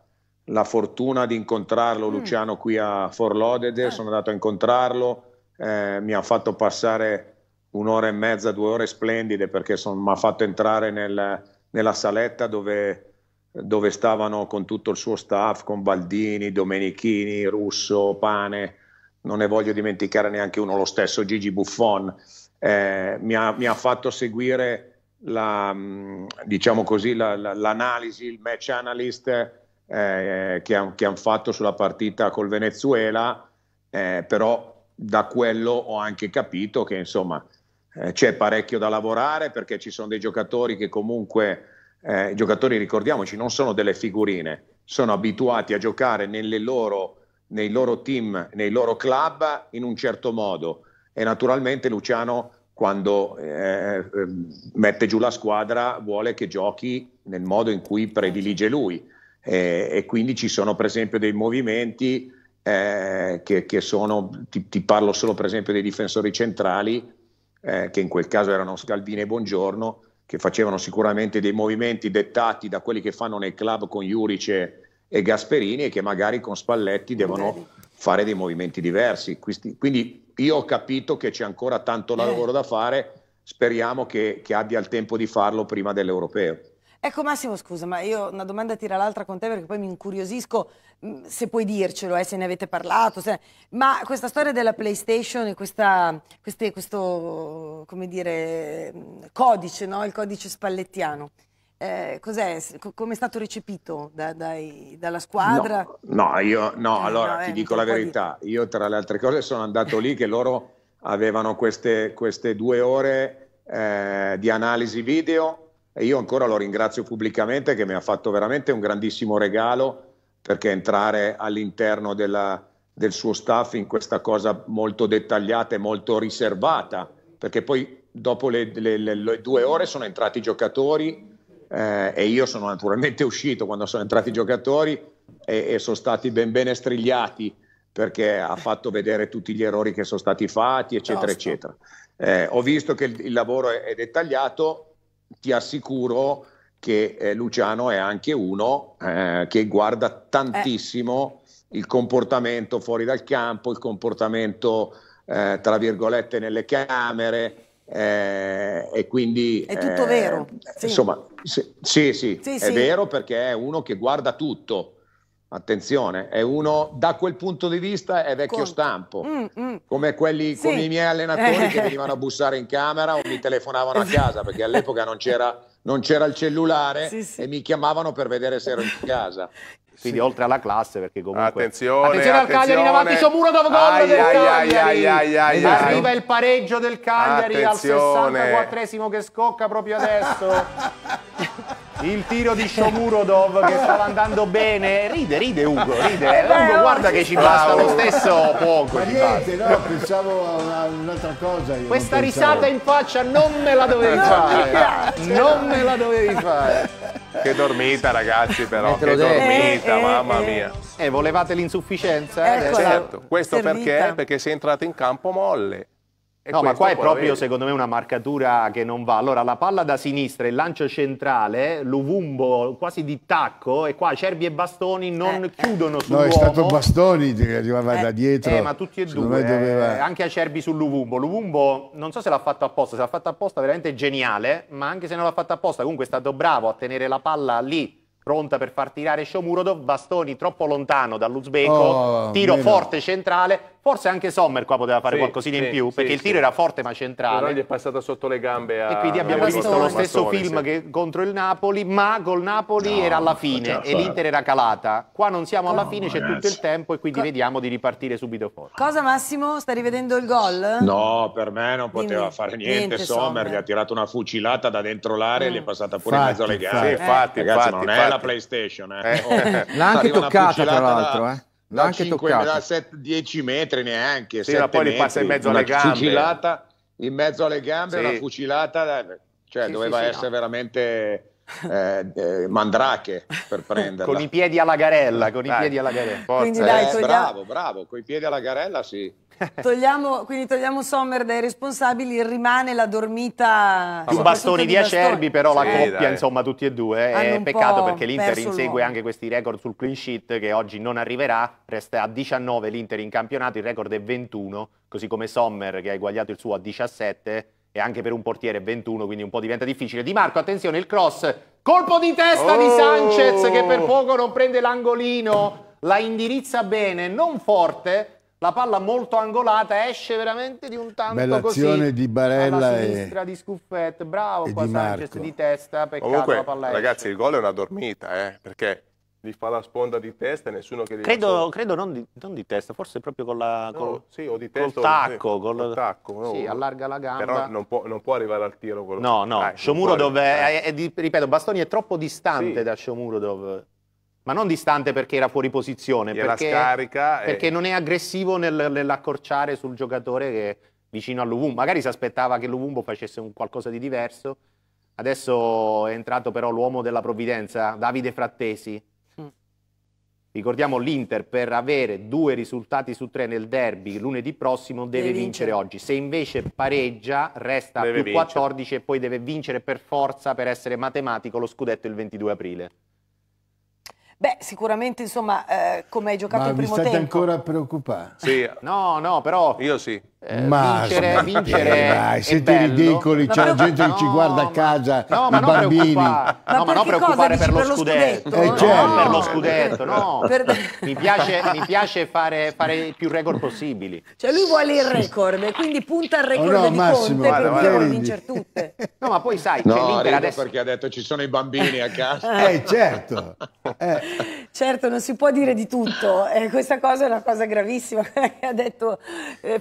la fortuna di incontrarlo, mm. Luciano, qui a Forlodede, ah. Eh. sono andato a incontrarlo, eh, mi ha fatto passare un'ora e mezza, due ore splendide perché mi ha fatto entrare nel, nella saletta dove, dove, stavano con tutto il suo staff, con Baldini, Domenichini, Russo, Pane, non ne voglio dimenticare neanche uno, lo stesso Gigi Buffon. Eh, mi, ha, mi, ha, fatto seguire la, mm, diciamo così, la, la, l'analisi, il match analyst eh, che, ha, che hanno fatto sulla partita col Venezuela, eh, però da quello ho anche capito che insomma eh, c'è parecchio da lavorare perché ci sono dei giocatori che comunque, eh, giocatori ricordiamoci, non sono delle figurine, sono abituati a giocare loro, nei loro team, nei loro club in un certo modo e naturalmente Luciano quando eh, eh ehm, mette giù la squadra vuole che giochi nel modo in cui predilige lui eh, e quindi ci sono per esempio dei movimenti eh, che, che, sono, ti, ti, parlo solo per esempio dei difensori centrali eh, che in quel caso erano Scalvini e Buongiorno che facevano sicuramente dei movimenti dettati da quelli che fanno nei club con Iurice e Gasperini e che magari con Spalletti devono fare dei movimenti diversi quindi io ho capito che c'è ancora tanto eh. lavoro da fare, speriamo che, che abbia il tempo di farlo prima dell'europeo. Ecco Massimo, scusa, ma io una domanda tira l'altra con te perché poi mi incuriosisco mm, se puoi dircelo, eh, se ne avete parlato, se... ma questa storia della PlayStation e questa, queste, questo dire, mm, codice, no? il codice spallettiano, eh, come è stato recepito da, dai, dalla squadra? No, no io no, eh, allora no, ti eh, dico la verità, di... io tra le altre cose sono andato lì che loro avevano queste, queste due ore eh, di analisi video e io ancora lo ringrazio pubblicamente che mi ha fatto veramente un grandissimo regalo perché entrare all'interno della, del suo staff in questa cosa molto dettagliata e molto riservata, perché poi dopo le, le, le, le due ore sono entrati i giocatori eh, e io sono naturalmente uscito quando sono entrati i giocatori e, e sono stati ben bene strigliati perché ha fatto vedere tutti gli errori che sono stati fatti, eccetera, Costa. eccetera. Eh, ho visto che il, il lavoro è, è, dettagliato, ti assicuro che eh, Luciano è anche uno eh, che guarda tantissimo eh. il comportamento fuori dal campo, il comportamento, eh, tra virgolette, nelle camere, eh, e quindi è tutto eh, vero. Sì. Insomma, sì, sì, sì è sì. vero perché è uno che guarda tutto. Attenzione, è uno da quel punto di vista è vecchio Con... stampo, mm, mm. come quelli come i miei allenatori che venivano a bussare in camera o mi telefonavano a esatto. casa perché all'epoca non c'era non c'era il cellulare sì, sì. e mi chiamavano per vedere se ero in casa. quindi sì. oltre alla classe perché comunque attenzione, attenzione al Cagliari in avanti su muro dopo gol del Cagliari arriva il pareggio del Cagliari attenzione. al 64 esimo che scocca proprio adesso il tiro di Shomurodov che stava andando bene. Ride, ride Ugo, ride. Ugo guarda che ci basta lo stesso poco. Ma niente, no, pensavo a un'altra cosa. Questa risata in faccia non me la dovevi fare. Non me la dovevi fare. Che dormita ragazzi però, che dormita, eh, mamma eh, eh mia. E eh. eh, volevate l'insufficienza? Ecco, certo, questo Servita. perché? Perché si è entrato in campo molle. E no, ma qua è proprio secondo me una marcatura che non va. Allora, la palla da sinistra, il lancio centrale, l'Uvumbo quasi di tacco e qua Cervi e Bastoni non eh, eh. chiudono sull'uomo. No, è stato Bastoni che arrivava eh, da dietro. Eh, ma tutti e due, doveva... eh, anche Acerbi sull'Uvumbo. L'Uvumbo non so se l'ha fatto apposta, se l'ha fatto apposta veramente geniale, ma anche se non l'ha fatto apposta comunque è stato bravo a tenere la palla lì pronta per far tirare Shomurodov, bastoni troppo lontano dall'Uzbeko, oh, tiro meno. forte centrale, Forse anche Sommer qua poteva fare sì, qualcosina sì, in più, perché il tiro era forte ma centrale. Però gli è passata sotto le gambe a... E quindi abbiamo Bastone. visto lo stesso Bastone, film che contro il Napoli, ma col Napoli no, era alla fine certo. e l'Inter era calata. Qua non siamo alla no, fine, c'è tutto il tempo e quindi Co vediamo di ripartire subito forte. Cosa Massimo? Sta rivedendo il gol? No, per me non poteva Dimmi. fare niente, niente Sommer, gli ha tirato una fucilata da dentro l'area e gli è mm. passata pure fatti, in mezzo alle gambe. Sì, eh. fatti, Ragazzi, fatti, non fatti. è la PlayStation, eh. Eh. Oh. L'ha anche toccata tra l'altro, eh da anche 5, da 7, 10 metri neanche. Sì, ma poi li passa in mezzo alle gambe. Fucilata, in mezzo alle gambe, sì. una fucilata, eh, cioè sì, doveva sì, essere no. veramente... Eh, eh, mandrache per prenderla con i piedi alla garella con dai. i piedi alla garella Forza. dai, eh, togliamo... bravo bravo con i piedi alla garella sì togliamo, quindi togliamo Sommer dai responsabili, rimane la dormita... Su bastoni di Acerbi, però la coppia, dai. insomma, tutti e due. è eh, peccato perché l'Inter insegue anche questi record sul clean sheet che oggi non arriverà, resta a 19 l'Inter in campionato, il record è 21, così come Sommer che ha eguagliato il suo a 17 e anche per un portiere 21, quindi un po' diventa difficile. Di Marco, attenzione, il cross, colpo di testa oh! di Sanchez che per poco non prende l'angolino, la indirizza bene, non forte, la palla molto angolata esce veramente di un tanto Bella così di Barella sinistra e... di Scuffet bravo qua di Sanchez Marco. di testa peccato Comunque, la palla esce. ragazzi il gol è una dormita eh, perché gli fa la sponda di testa e nessuno che gli credo, credo non, di, non, di, testa forse proprio con la col, no, sì, o di testa, col tacco sì, col... col tacco no, sì, allarga la gamba però non può, non può arrivare al tiro quello. no no eh, Shomurodov dove... ripeto Bastoni è troppo distante sì. da dove ma non distante perché era fuori posizione, Gliela perché, scarica perché e... non è aggressivo nel, nell'accorciare sul giocatore che è vicino all'Uvumbo. Magari si aspettava che l'Uvumbo facesse un qualcosa di diverso. Adesso è entrato però l'uomo della provvidenza, Davide Frattesi. Mm. Ricordiamo l'Inter per avere due risultati su tre nel derby lunedì prossimo deve, deve vincere. vincere. oggi. Se invece pareggia resta deve più vincere. 14 e poi deve vincere per forza per essere matematico lo scudetto il 22 aprile. Beh, sicuramente, insomma, eh, come hai giocato Ma il primo tempo... Ma vi state ancora a Sì. no, no, però... Io sì. Eh, ma vincere, vincere dai, eh, siete bello. ridicoli, c'è la gente no, che ci guarda a casa, no, i bambini. Ma no, ma non preoccupare per lo, per scudetto. Eh, certo. no, certo. Per lo scudetto, no. Per... Mi, piace, mi piace, fare, fare più record possibili. Cioè lui vuole il record, quindi punta al record oh, no, di Massimo, Conte, guarda, perché vuole vincere tutte. No, ma poi sai, no, c'è l'Inter adesso... perché ha detto ci sono i bambini a casa. Eh, eh certo. Eh. Certo, non si può dire di tutto. Eh, questa cosa è una cosa gravissima, ha detto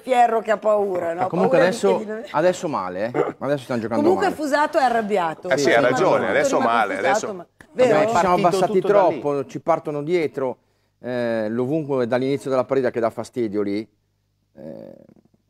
Pierro, eh, che ha paura. No? Eh, comunque paura adesso, di... adesso, male, eh? adesso stanno giocando Comunque male. Fusato è arrabbiato. Eh sì, ha ragione, non, adesso male. Fusato, adesso... Ma... Vabbè, ci siamo abbassati troppo, ci partono dietro. Eh, l'ovunque dall'inizio della partita che dà fastidio lì. Eh,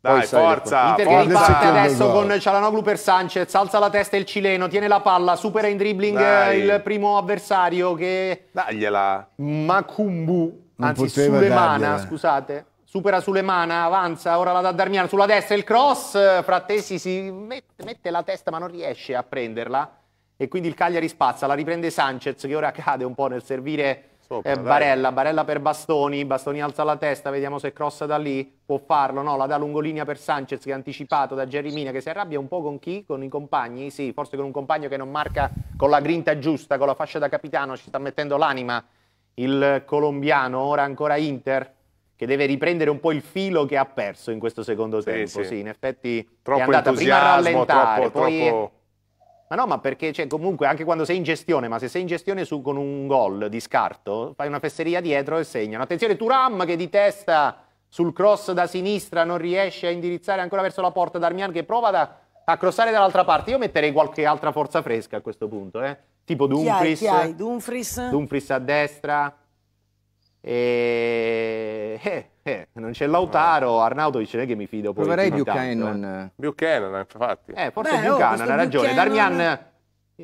dai, forza! L'Inter che riparte adesso con Cialanoglu per Sanchez, alza la testa il cileno, tiene la palla, supera in dribbling eh, dai. il primo avversario che... Dagliela! Macumbu, non anzi Sulemana, scusate supera Sulemana, avanza, ora la dà Darmian sulla destra, il cross, Frattesi si mette, mette, la testa ma non riesce a prenderla e quindi il Cagliari spazza, la riprende Sanchez che ora cade un po' nel servire Sopra, eh, Barella, Barella per Bastoni, Bastoni alza la testa, vediamo se cross da lì, può farlo, no, la dà lungolinea per Sanchez che è anticipato da Gerimina che si arrabbia un po' con chi? Con i compagni? Sì, forse con un compagno che non marca con la grinta giusta, con la fascia da capitano, ci sta mettendo l'anima il colombiano, ora ancora Inter che deve riprendere un po' il filo che ha perso in questo secondo sì, tempo. Sì. sì. in effetti troppo è andata prima a rallentare, troppo, poi... troppo... Ma no, ma perché cioè, comunque anche quando sei in gestione, ma se sei in gestione su con un gol di scarto, fai una fesseria dietro e segnano. Attenzione Turam che di testa sul cross da sinistra non riesce a indirizzare ancora verso la porta Darmian che prova da, a crossare dall'altra parte. Io metterei qualche altra forza fresca a questo punto, eh? tipo Dumfries. Chi hai, chi hai? Dumfries. Dumfries a destra, e... Eh, eh, non c'è Lautaro, Arnaudo dice che mi fido poi. Proverei Buchanan. Eh. Buchanan, infatti. Eh, forse Beh, oh, Buchanan oh, ha ragione. Buchanan... Darmian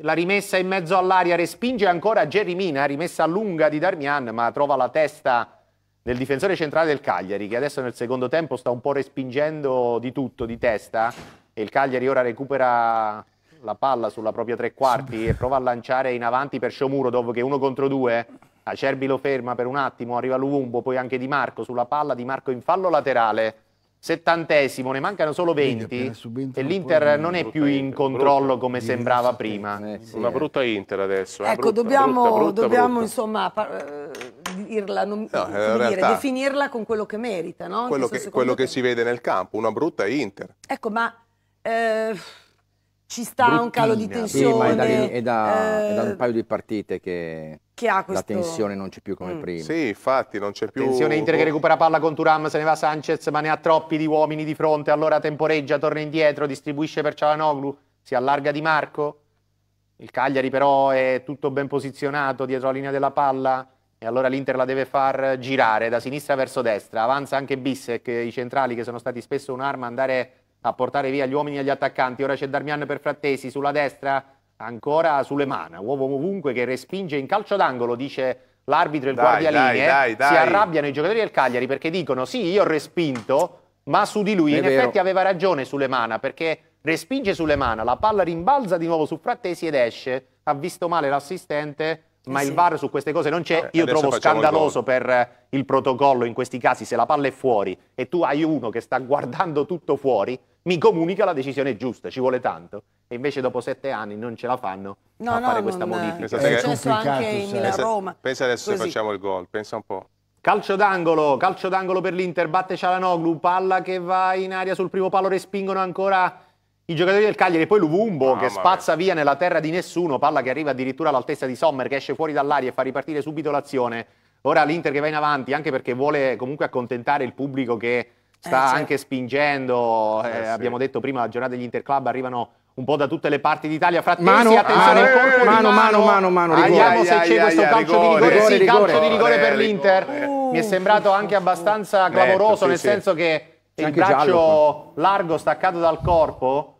la rimessa in mezzo all'aria respinge ancora Jerry Mina, eh, rimessa lunga di Darmian, ma trova la testa del difensore centrale del Cagliari, che adesso nel secondo tempo sta un po' respingendo di tutto, di testa, e il Cagliari ora recupera la palla sulla propria tre quarti e prova a lanciare in avanti per dopo che è uno contro due Acerbi lo ferma per un attimo, arriva Luvumbo, poi anche Di Marco sulla palla, Di Marco in fallo laterale. Settantesimo, ne mancano solo 20 e l'Inter non è più in controllo brutta, come sembrava prima. Eh, sì, una brutta Inter adesso. Eh, ecco, brutta, dobbiamo, brutta, dobbiamo insomma eh, dirla, non, no, eh, dire, realtà, definirla con quello che merita. No? Quello, che, quello che si vede nel campo, una brutta Inter. Ecco, ma... Eh, ci sta un calo di tensione. Eh. Sì, ma è da, è da, eh, è da un eh, paio di partite che, che questo... la tensione non c'è più come mm. prima. Sì, infatti non c'è più. Tensione Inter che boh. recupera palla con Turam, se ne va Sanchez, ma ne ha troppi di uomini di fronte, allora temporeggia, torna indietro, distribuisce per Cialanoglu, si allarga Di Marco. Il Cagliari però è tutto ben posizionato dietro la linea della palla e allora l'Inter la deve far girare da sinistra verso destra. Avanza anche Bissek, i centrali che sono stati spesso un'arma andare a portare via gli uomini e gli attaccanti. Ora c'è Darmian per Frattesi sulla destra, ancora Sulemana, uomo ovunque che respinge in calcio d'angolo, dice l'arbitro e il dai, guardialinee. Dai, dai, si arrabbiano i giocatori del Cagliari perché dicono sì, io ho respinto, ma su di lui È in vero. effetti aveva ragione Sulemana perché respinge Sulemana, la palla rimbalza di nuovo su Frattesi ed esce. Ha visto male l'assistente ma sì. il VAR su queste cose non c'è. Io trovo scandaloso per eh, il protocollo in questi casi, se la palla è fuori e tu hai uno che sta guardando tutto fuori, mi comunica la decisione giusta, ci vuole tanto. E invece dopo sette anni non ce la fanno no, a no, fare questa modifica. è successo anche in pensa, Roma. Pensa adesso Così. se facciamo il gol, pensa un po'. Calcio d'angolo, calcio d'angolo per l'Inter, batte Cialanoglu, palla che va in aria sul primo palo, respingono ancora i giocatori del Cagliari, poi Luvumbo ah, che spazza via nella terra di nessuno, palla che arriva addirittura all'altezza di Sommer che esce fuori dall'aria e fa ripartire subito l'azione. Ora l'Inter che va in avanti anche perché vuole comunque accontentare il pubblico che eh, sta eh, cioè. anche spingendo. Eh, eh, sì. Abbiamo detto prima la giornata degli Interclub arrivano un po' da tutte le parti d'Italia. Frattesi, mano, attenzione, mano, colpo mano, mano, mano, mano, mano, Vediamo se c'è questo aia, calcio rigore, di rigore. rigore sì, rigore, calcio di rigore per l'Inter. Uh, Mi è sembrato anche uh. abbastanza clamoroso, nel sì, senso che il braccio giallo, largo staccato dal corpo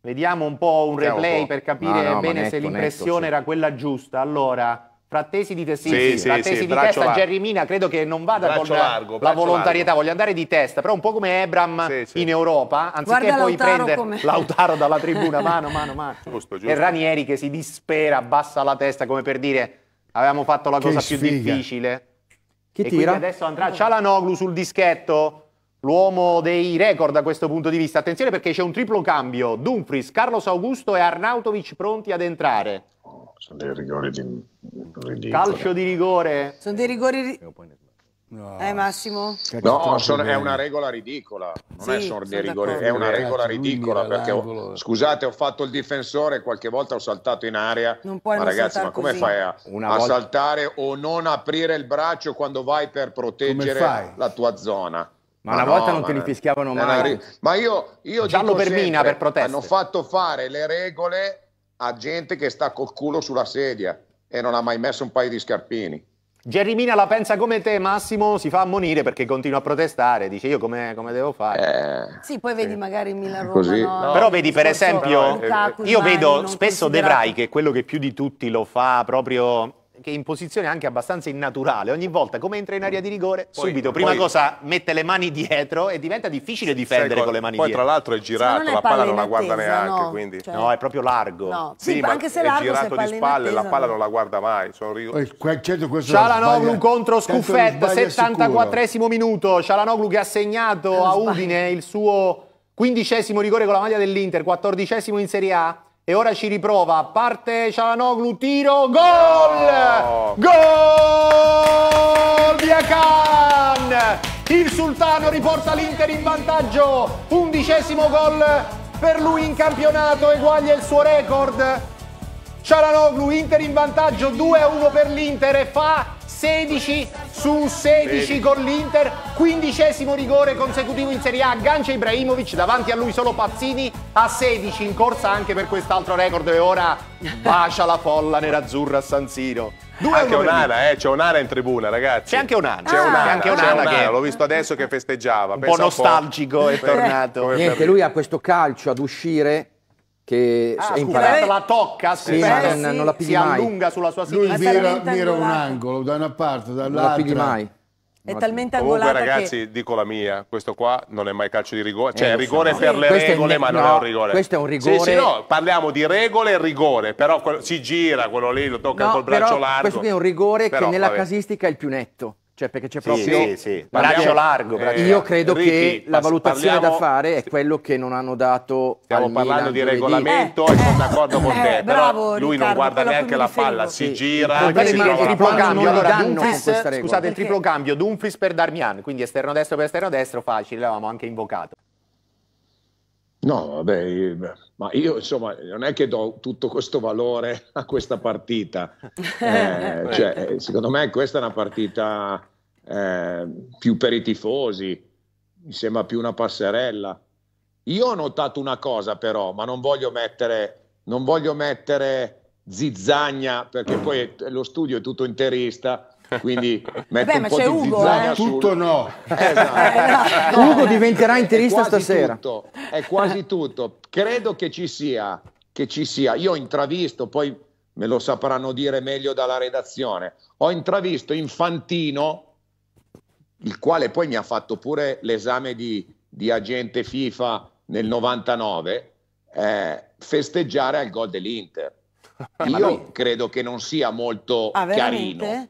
Vediamo un po' un Vediamo replay po'. per capire no, no, bene netto, se ecco, ecco, l'impressione sì. era quella giusta. Allora, frattesi di, tesi, sì, sì, frattesi di testa, largo. Jerry credo che non vada braccio con largo, la volontarietà, voglio andare di testa, però un po' come Ebram in Europa, anziché Guarda poi Lautaro prendere come... Lautaro dalla tribuna, mano, mano, mano. Giusto, giusto. E Ranieri che si dispera, abbassa la testa come per dire avevamo fatto la che cosa sfiga. più difficile. Chi e tira? adesso andrà Cialanoglu sul dischetto L'uomo dei record da questo punto di vista. Attenzione perché c'è un triplo cambio. Dumfries, Carlos Augusto e Arnautovic pronti ad entrare. Oh, sono dei rigori di... Ridicoli. Calcio di rigore. Sono dei rigori... No. Eh Massimo? Cioè, no, sono, è una regola ridicola, non sì, è solo dei rigori, è una regola ridicola perché ho, scusate ho fatto il difensore, qualche volta ho saltato in area, non puoi ma non ragazzi ma come così. fai a, a volta... saltare o non aprire il braccio quando vai per proteggere la tua zona? Ma, una no, volta non te li fischiavano mai. Una... Ma io, io Giallo per sempre, Mina per protesta. Hanno fatto fare le regole a gente che sta col culo sulla sedia e non ha mai messo un paio di scarpini. Jerry Mina la pensa come te, Massimo, si fa ammonire perché continua a protestare, dice io come, come devo fare. Eh, sì, poi vedi sì. magari in Milano. No, Però vedi per esempio, Lukaku, io vedo spesso De Vrij che è quello che più di tutti lo fa proprio che in posizione anche abbastanza innaturale. Ogni volta come entra in area mm. di rigore, poi, subito, prima poi, cosa, mette le mani dietro e diventa difficile difendere con, con le mani poi, dietro. Poi tra l'altro è girato, la palla non la guarda neanche, no, quindi... Cioè... No, è proprio largo. No. Sì, sì, ma anche se è largo, girato se di spalle, attesa, la palla no. non la guarda mai. Sono rig... certo questo Cialanoglu un contro certo Scuffet, 74 minuto. Cialanoglu che ha segnato a Udine il suo quindicesimo rigore con la maglia dell'Inter, quattordicesimo in Serie A e ora ci riprova, parte Cialanoglu, tiro, gol! No! Gol! Biacan! Il Sultano riporta l'Inter in vantaggio, undicesimo gol per lui in campionato, eguaglia il suo record. Cialanoglu, Inter in vantaggio, 2-1 per l'Inter e fa 16 su 16 con l'Inter, quindicesimo rigore consecutivo in Serie A, aggancia Ibrahimovic, davanti a lui solo Pazzini a 16 in corsa anche per quest'altro record e ora bacia la folla nerazzurra a San Siro. Due anche Onana, eh, c'è Onana in tribuna, ragazzi. C'è anche Onana. C'è Onana, ah, anche Onana, Onana che... l'ho visto adesso che festeggiava. Un Pensa po' nostalgico un po'. è eh, tornato. Niente, lui ha questo calcio ad uscire che ah, impara... la tocca, sì, non, eh, non, la pigli si mai. allunga sulla sua sinistra. Lui mira, mira un angolo da una parte, dall'altra. Non la pigli mai. È talmente angolata Comunque ragazzi, che... dico la mia, questo qua non è mai calcio di rigore, cioè eh, rigore per le questo regole, ne... ma no, non è un rigore. Questo è un rigore. Sì, sì, no, parliamo di regole e rigore, però si gira quello lì, lo tocca no, col braccio largo. Questo qui è un rigore però, che nella vabbè. casistica è il più netto. Cioè perché c'è proprio... Sì, sì, sì. braccio largo. Eh, braccio io credo Ricky, che la valutazione parliamo... da fare è quello che non hanno dato Stiamo parlando Milan, di regolamento eh, e sono eh, d'accordo con eh, te, eh, bravo, lui Riccardo, non guarda neanche la palla, si gira... Il problema il triplo cambio, allora Dumfries, scusate, il triplo cambio, Dumfries per Darmian, quindi esterno destro per esterno destro facile, l'avevamo anche invocato. No, vabbè, ma io insomma non è che do tutto questo valore a questa partita, eh, cioè, eh, secondo me questa è una partita eh, più per i tifosi, mi sembra più una passerella. Io ho notato una cosa però, ma non voglio mettere, non voglio mettere zizzagna perché mm. poi lo studio è tutto interista, quindi Beh, ma c'è Ugo, eh? tutto no. Eh, esatto. Eh, Ugo diventerà interista stasera. Tutto, è quasi tutto. Credo che ci sia, che ci sia. Io ho intravisto, poi me lo sapranno dire meglio dalla redazione. Ho intravisto Infantino, il quale poi mi ha fatto pure l'esame di, di agente FIFA nel 99, eh, festeggiare al gol dell'Inter. Ah, Io credo che non sia molto ah, carino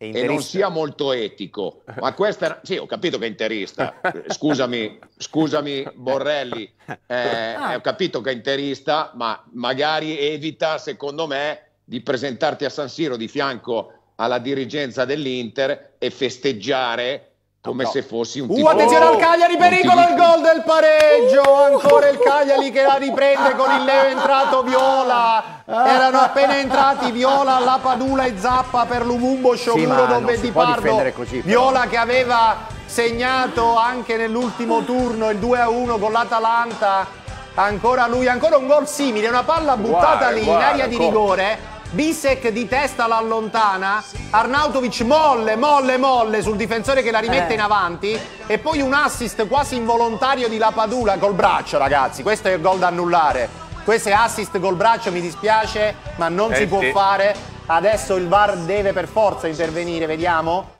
e non sia molto etico. Ma questa era... Sì, ho capito che è interista. Scusami, scusami Borrelli, eh, ah. ho capito che è interista, ma magari evita, secondo me, di presentarti a San Siro di fianco alla dirigenza dell'Inter e festeggiare come no. se fossi un uh, tifo... attenzione al Cagliari, pericolo il gol del pareggio uh! ancora il Cagliari che la riprende con il Leo entrato Viola erano appena entrati Viola, la Padula e Zappa per Lumumbo, Sciomuro, sì, Dove di Pardo così, Viola che aveva segnato anche nell'ultimo turno il 2-1 con l'Atalanta ancora lui, ancora un gol simile una palla buttata guarda, lì guarda, in area di rigore Bisek di testa l'allontana, Arnautovic molle, molle, molle sul difensore che la rimette eh. in avanti e poi un assist quasi involontario di Lapadula col braccio ragazzi, questo è il gol da annullare, questo è assist col braccio, mi dispiace ma non eh, si può fare, adesso il VAR deve per forza intervenire, vediamo.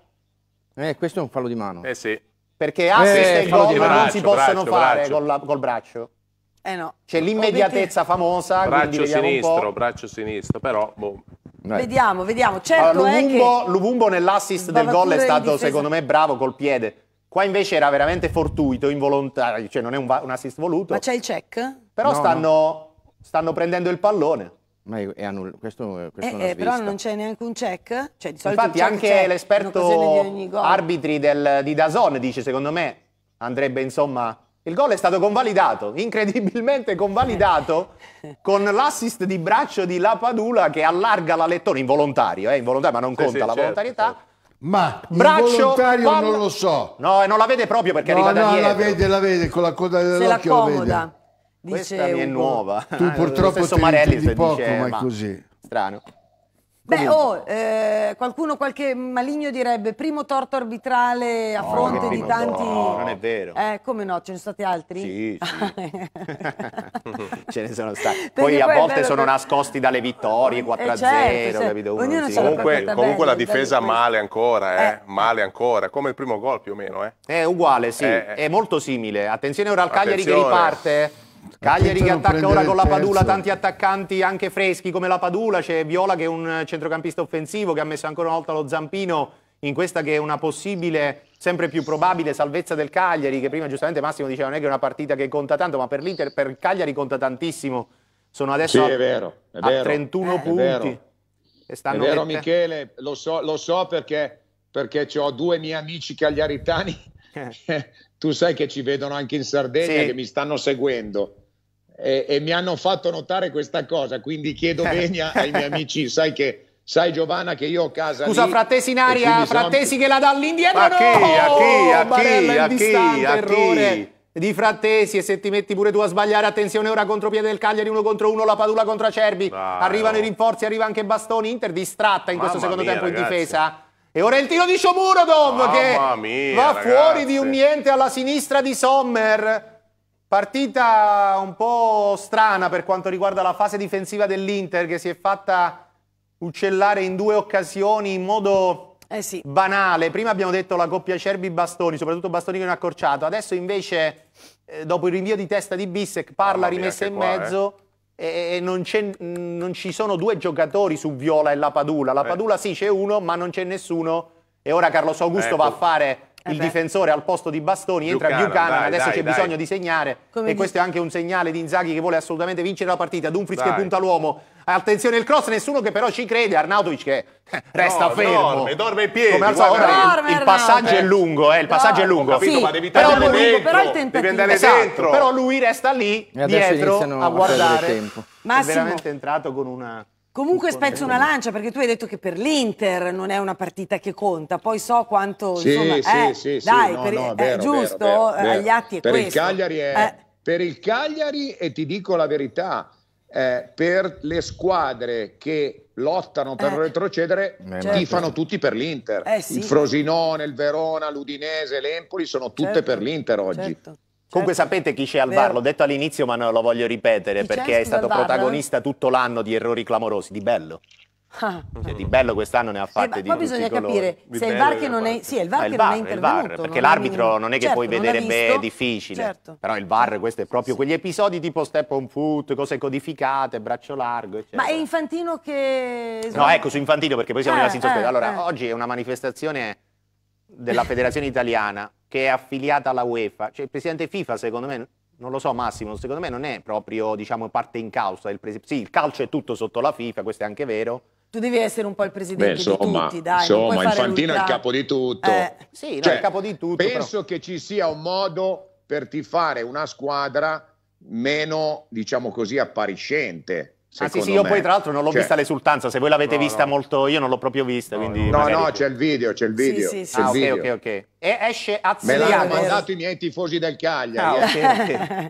Eh, questo è un fallo di mano. Eh sì. Perché assist eh, e gol non braccio, si possono braccio, fare braccio. Col, col braccio. Eh no. C'è l'immediatezza famosa. Braccio sinistro, braccio sinistro, però... Boh. Eh. Vediamo, vediamo. Certo allora, Lubumbo, che... Lubumbo nell'assist del gol è stato, secondo me, bravo col piede. Qua invece era veramente fortuito, involontario, cioè non è un, un assist voluto. Ma c'è il check? Però no, stanno, no. stanno prendendo il pallone. Ma è annullo, questo, questo eh, eh, però non c'è neanche un check. Cioè, Infatti anche l'esperto arbitri del, di Dazon dice secondo me andrebbe insomma il gol è stato convalidato, incredibilmente convalidato, con l'assist di braccio di Lapadula che allarga la lettone, involontario, eh, involontario ma non sì, conta sì, la certo, volontarietà. Certo. Ma braccio, involontario palla... non lo so. No, eh, non la vede proprio perché no, arriva no, da dietro. No, la vede, la vede, con la coda dell'occhio la vede. Questa mi è nuova. Tu eh, purtroppo ti Marelli di poco, dice, ma è così. Strano. Beh, oh, eh, qualcuno, qualche maligno direbbe primo torto arbitrale a no, fronte di tanti... No, non è vero. Eh, come no? Ce ne sono stati altri? Sì, sì. Ah, eh. Ce ne sono stati. Poi, poi a volte sono per... nascosti dalle vittorie, 4-0, eh, certo, certo. Ognuno sì. Comunque, comunque bene, la difesa male ancora, eh, eh. Male ancora, come il primo gol più o meno, eh. È uguale, sì. Eh, è molto simile. Attenzione ora al Cagliari che riparte. Cagliari che attacca ora con la Padula, tanti attaccanti anche freschi come la Padula, c'è Viola che è un centrocampista offensivo che ha messo ancora una volta lo zampino in questa che è una possibile, sempre più probabile salvezza del Cagliari, che prima giustamente Massimo diceva non è che è una partita che conta tanto, ma per l'Inter, per il Cagliari conta tantissimo. Sono adesso sì, a, è vero, è vero, a 31 eh, punti. È vero, è vero Michele, lo so, lo so perché, perché ho due miei amici cagliaritani eh tu sai che ci vedono anche in Sardegna, sì. che mi stanno seguendo. E, e, mi hanno fatto notare questa cosa, quindi chiedo eh. venia ai miei amici, sai che sai Giovanna che io ho casa Scusa, lì, Frattesi in aria, Frattesi sono... che la dà all'indietro, a chi, no! A chi, a chi, a oh, errore di Frattesi e se ti metti pure tu a sbagliare attenzione ora contro Piede del Cagliari uno contro uno la Padula contro Acerbi ah, arrivano no. i rinforzi arriva anche Bastoni Inter distratta in Mamma questo secondo mia, tempo ragazzi. in difesa e ora il tiro di Shomurodov che mia, va ragazzi. fuori di un niente alla sinistra di Sommer. Partita un po' strana per quanto riguarda la fase difensiva dell'Inter che si è fatta uccellare in due occasioni in modo eh sì. banale. Prima abbiamo detto la coppia Cerbi-Bastoni, soprattutto Bastoni che non ha accorciato. Adesso invece, eh, dopo il rinvio di testa di Bissek, parla rimessa in qua, mezzo... Eh e non, non, ci sono due giocatori su Viola e la Padula. La Padula eh. sì c'è uno, ma non c'è nessuno. E ora Carlos Augusto ecco. va a ecco. fare eh il beh. difensore al posto di Bastoni entra Buchanan, Buchanan adesso dai, c'è dai. bisogno di segnare Come e questo è anche un segnale di Inzaghi che vuole assolutamente vincere la partita Dumfries che punta l'uomo attenzione il cross nessuno che però ci crede Arnautovic che eh, resta no, fermo dorme, dorme in piedi Come guarda, dorme, il, il, passaggio eh. lungo, eh, il, passaggio è lungo il passaggio è lungo capito, ma devi però, lui, dentro, però, devi andare esatto, dentro però lui resta lì dietro a guardare tempo. è veramente entrato con una Comunque spezzo una lancia perché tu hai detto che per l'Inter non è una partita che conta, poi so quanto... Sì, insomma, sì, eh, sì, dai, no, per, no, eh, vero, eh, giusto, vero, vero, agli atti è per questo. Il Cagliari è, eh. Per il Cagliari, e ti dico la verità, eh, per le squadre che lottano per eh. retrocedere, certo. tifano tutti per l'Inter. Sì. Il Frosinone, il Verona, l'Udinese, l'Empoli sono tutte certo, per l'Inter oggi. Certo. Comunque certo. sapete chi c'è al VAR, l'ho detto all'inizio ma non lo voglio ripetere chi perché è stato protagonista tutto l'anno di errori clamorosi, di bello. Ah. Cioè, di bello quest'anno ne ha eh, fatte eh, di Poi bisogna capire se il VAR ah, che non è, sì, il VAR che il VAR, non è intervenuto. VAR, perché non l'arbitro non è che certo, puoi vedere beh, è difficile. Certo. Però il VAR questo è proprio sì, quegli episodi tipo step on foot, cose codificate, braccio largo, eccetera. Ma è Infantino che No, ecco, su Infantino perché poi siamo eh, rimasti situazione. sospeso. Ah, allora, oggi è una manifestazione della Federazione Italiana che è affiliata alla UEFA. Cioè, il presidente FIFA, secondo me, non lo so Massimo, secondo me non è proprio diciamo, parte in causa. Il sì, il calcio è tutto sotto la FIFA, questo è anche vero. Tu devi essere un po' il presidente Beh, insomma, di tutti, dai. Insomma, Infantino è il capo di tutto. Eh, sì, no, è il cioè, capo di tutto. Penso però. che ci sia un modo per tifare una squadra meno, diciamo così, appariscente Anzi, ah, sì, io me. poi tra l'altro non l'ho cioè, vista l'esultanza, se voi l'avete no, vista no. molto, io non l'ho proprio vista. No, quindi no, no, c'è il video, c'è il video. Sì, sì, sì. Ah, ok, ok, ok. E esce Azziliano. Me l'hanno mandato i miei tifosi del Cagliari. Ah, eh. okay, okay.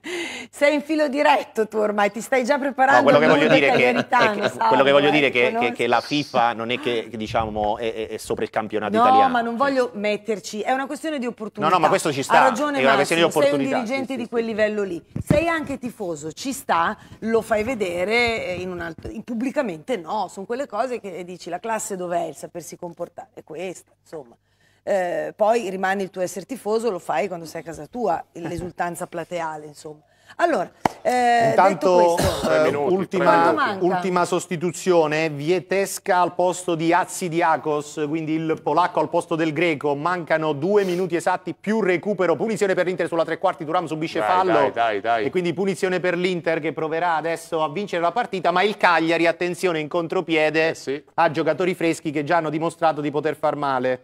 Sei in filo diretto tu ormai, ti stai già preparando. No, quello che voglio dire, che, è che, Salve, quello che, voglio dire che, che, che, la FIFA non è che diciamo è, è sopra il campionato no, italiano. No, ma non voglio metterci, è una questione di opportunità. No, no, ma questo ci sta. Ha ragione, è una questione Massimo, di opportunità. Sei un dirigente di quel livello lì. Sei anche tifoso, ci sta, lo fai vedere in un altro, pubblicamente no, sono quelle cose che dici la classe dov'è, il sapersi comportare, è questa, insomma. Eh, poi rimani il tuo essere tifoso, lo fai quando sei a casa tua, l'esultanza eh. plateale, insomma. Allora, eh, Intanto, questo, eh, ultima, ultima, sostituzione, Vietesca al posto di Azzidiakos, quindi il polacco al posto del greco. Mancano due minuti esatti più recupero, punizione per l'Inter sulla tre quarti, Turam subisce dai, fallo. Dai, dai, dai. E quindi punizione per l'Inter che proverà adesso a vincere la partita, ma il Cagliari, attenzione, in contropiede eh sì. ha giocatori freschi che già hanno dimostrato di poter far male.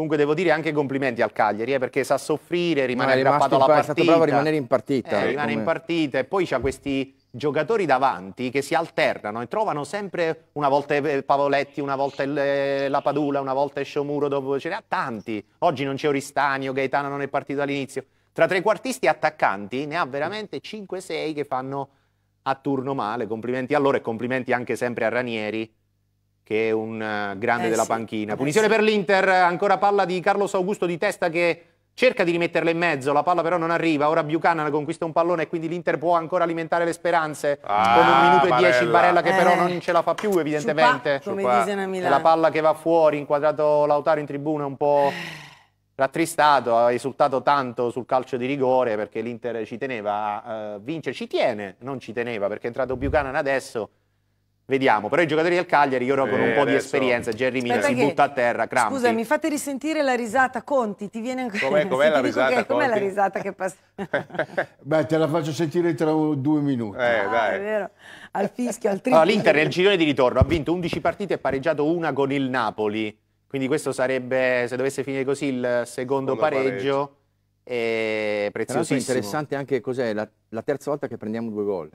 Comunque devo dire anche complimenti al Cagliari, eh, perché sa soffrire, rimane aggrappato alla partita. È stato bravo a rimanere in partita. Eh, rimane in partita e poi c'ha questi giocatori davanti che si alternano e trovano sempre una volta Pavoletti, una volta eh, la Padula, una volta Sciomuro, dopo ce ne ha tanti. Oggi non c'è Oristanio, Gaetano non è partito all'inizio. Tra trequartisti e attaccanti ne ha veramente 5-6 che fanno a turno male. Complimenti a loro e complimenti anche sempre a Ranieri che è un eh, grande eh, della panchina. Eh Punizione eh, per l'Inter, ancora palla di Carlos Augusto di testa che cerca di rimetterla in mezzo, la palla però non arriva, ora Buchanan conquista un pallone e quindi l'Inter può ancora alimentare le speranze ah, con un minuto e Barella. dieci Barella che eh. però non ce la fa più evidentemente. Ciupà, come dicono a Milano. La palla che va fuori, inquadrato Lautaro in tribuna un po' rattristato, ha esultato tanto sul calcio di rigore perché l'Inter ci teneva a uh, vincere, ci tiene, non ci teneva perché è entrato Buchanan adesso Vediamo, però i giocatori del Cagliari, io ero con eh, un po' adesso... di esperienza, Jerry Miller si butta a terra, crampi. Scusa, mi fate risentire la risata Conti, ti viene ancora... Com'è, com'è la risata che, Com'è la risata che passa? Beh, te la faccio sentire tra due minuti. Eh, ah, È vero, al fischio, al triplo. L'Inter nel girone di ritorno ha vinto 11 partite e pareggiato una con il Napoli, quindi questo sarebbe, se dovesse finire così, il secondo pareggio. pareggio. E eh, preziosissimo. Però interessante anche cos'è, la, la terza volta che prendiamo due gol.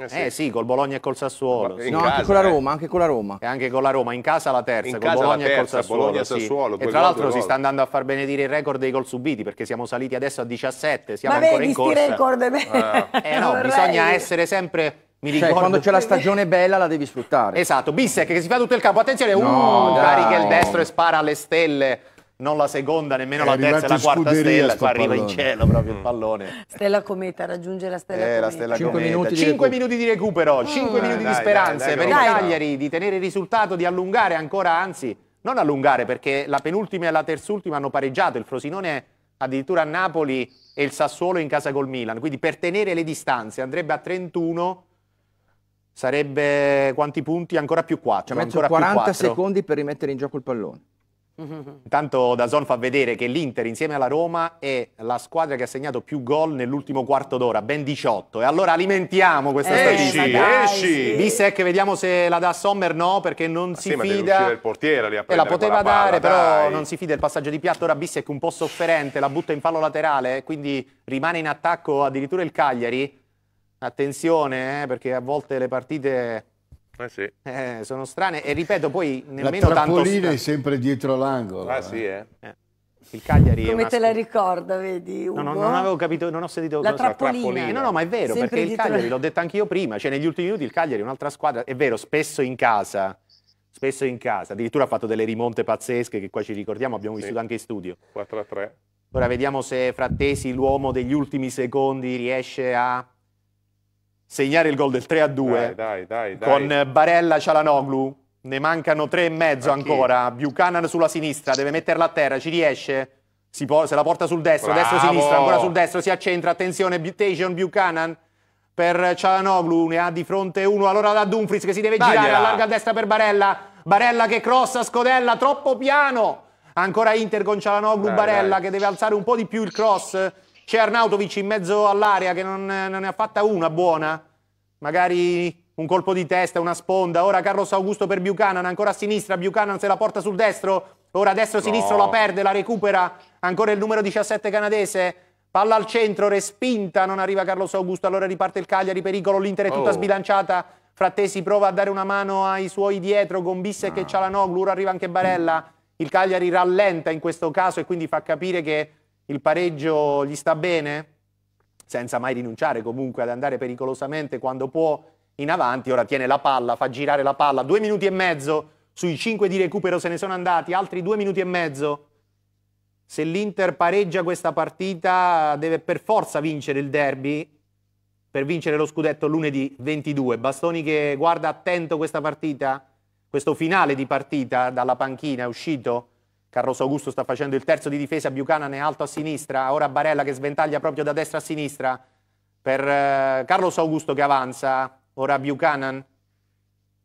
Eh, eh sì. eh sì. col Bologna e col Sassuolo. Sì. No, casa, anche con la eh. Roma, eh. anche con la Roma. E anche con la Roma, in casa la terza, in col Bologna terza, e col Sassuolo. Bologna, Sassuolo E tra l'altro si sta andando a far benedire il record dei gol subiti, perché siamo saliti adesso a 17, siamo Vabbè, ancora in corsa. record è eh. Ah. eh no, bisogna essere sempre... Mi cioè, ricordo... Cioè, quando c'è la stagione bella la devi sfruttare. Esatto, Bissec che si fa tutto il campo, attenzione, no, uh, carica il destro e spara alle stelle non la seconda, nemmeno è la terza e la quarta stella, qua arriva pallone. in cielo proprio il pallone. Stella cometa, raggiunge la stella eh, cometa. La stella 5, Minuti, 5 di minuti di recupero, 5 mm. minuti dai, di speranze dai, dai, per dai, i Cagliari di tenere il risultato, di allungare ancora, anzi, non allungare perché la penultima e la terzultima hanno pareggiato, il Frosinone addirittura a Napoli e il Sassuolo in casa col Milan, quindi per tenere le distanze andrebbe a 31 sarebbe quanti punti? Ancora più 4. Cioè, ancora 40 più 4. secondi per rimettere in gioco il pallone. Mm-hmm. Intanto Dazon fa vedere che l'Inter insieme alla Roma è la squadra che ha segnato più gol nell'ultimo quarto d'ora, ben 18. E allora alimentiamo questa esci, eh, statistica. Esci, eh, Bissec, vediamo se la dà Sommer, no, perché non ah, si sì, fida. il portiere a E la poteva la palla, dare, dai. però non si fida il passaggio di piatto. Ora Bissec un po' sofferente, la butta in fallo laterale, quindi rimane in attacco addirittura il Cagliari. Attenzione, eh, perché a volte le partite eh sì. eh, sono strane e ripeto poi nemmeno la tanto... La è sempre dietro l'angolo. Ah eh. sì, eh. eh. Il Cagliari Come una... te la ricorda, vedi? No, no, non avevo capito, non ho sentito la trappolina. trappolina. No, no, ma è vero, sempre perché il Cagliari, la... l'ho detto anch'io prima, cioè negli ultimi minuti il Cagliari è un'altra squadra, è vero, spesso in casa, spesso in casa, addirittura ha fatto delle rimonte pazzesche che qua ci ricordiamo, abbiamo sì. vissuto anche in studio. 4 3. Ora vediamo se Frattesi, l'uomo degli ultimi secondi, riesce a segnare il gol del 3 a 2 dai, dai, dai, con Barella Cialanoglu. Ne mancano tre e mezzo ancora. Buchanan sulla sinistra, deve metterla a terra, ci riesce. Po- se la porta sul destro, destro sinistra, ancora sul destro, si accentra. Attenzione, Butation Buchanan per Cialanoglu, ne ha di fronte uno. Allora da Dumfries che si deve Daglia. girare, ah. allarga a destra per Barella. Barella che crossa, scodella, troppo piano. Ancora Inter con Cialanoglu, Barella che deve alzare un po' di più il cross c'è Arnautovic in mezzo all'area che non, non ne ha fatta una buona, magari un colpo di testa, una sponda. Ora Carlos Augusto per Buchanan, ancora a sinistra, Buchanan se la porta sul destro, ora destro-sinistro no. la perde, la recupera, ancora il numero 17 canadese. Palla al centro, respinta, non arriva Carlos Augusto, allora riparte il Cagliari, pericolo, l'Inter è tutta oh. sbilanciata. Frattesi prova a dare una mano ai suoi dietro, con Bissec no. e ah. Cialanoglu, ora arriva anche Barella. Il Cagliari rallenta in questo caso e quindi fa capire che il pareggio gli sta bene? Senza mai rinunciare comunque ad andare pericolosamente quando può in avanti. Ora tiene la palla, fa girare la palla. Due minuti e mezzo sui cinque di recupero se ne sono andati, altri due minuti e mezzo. Se l'Inter pareggia questa partita deve per forza vincere il derby per vincere lo scudetto lunedì 22. Bastoni che guarda attento questa partita, questo finale di partita dalla panchina è uscito Carlos Augusto sta facendo il terzo di difesa, Buchanan è alto a sinistra, ora Barella che sventaglia proprio da destra a sinistra per eh, Carlos Augusto che avanza, ora Buchanan,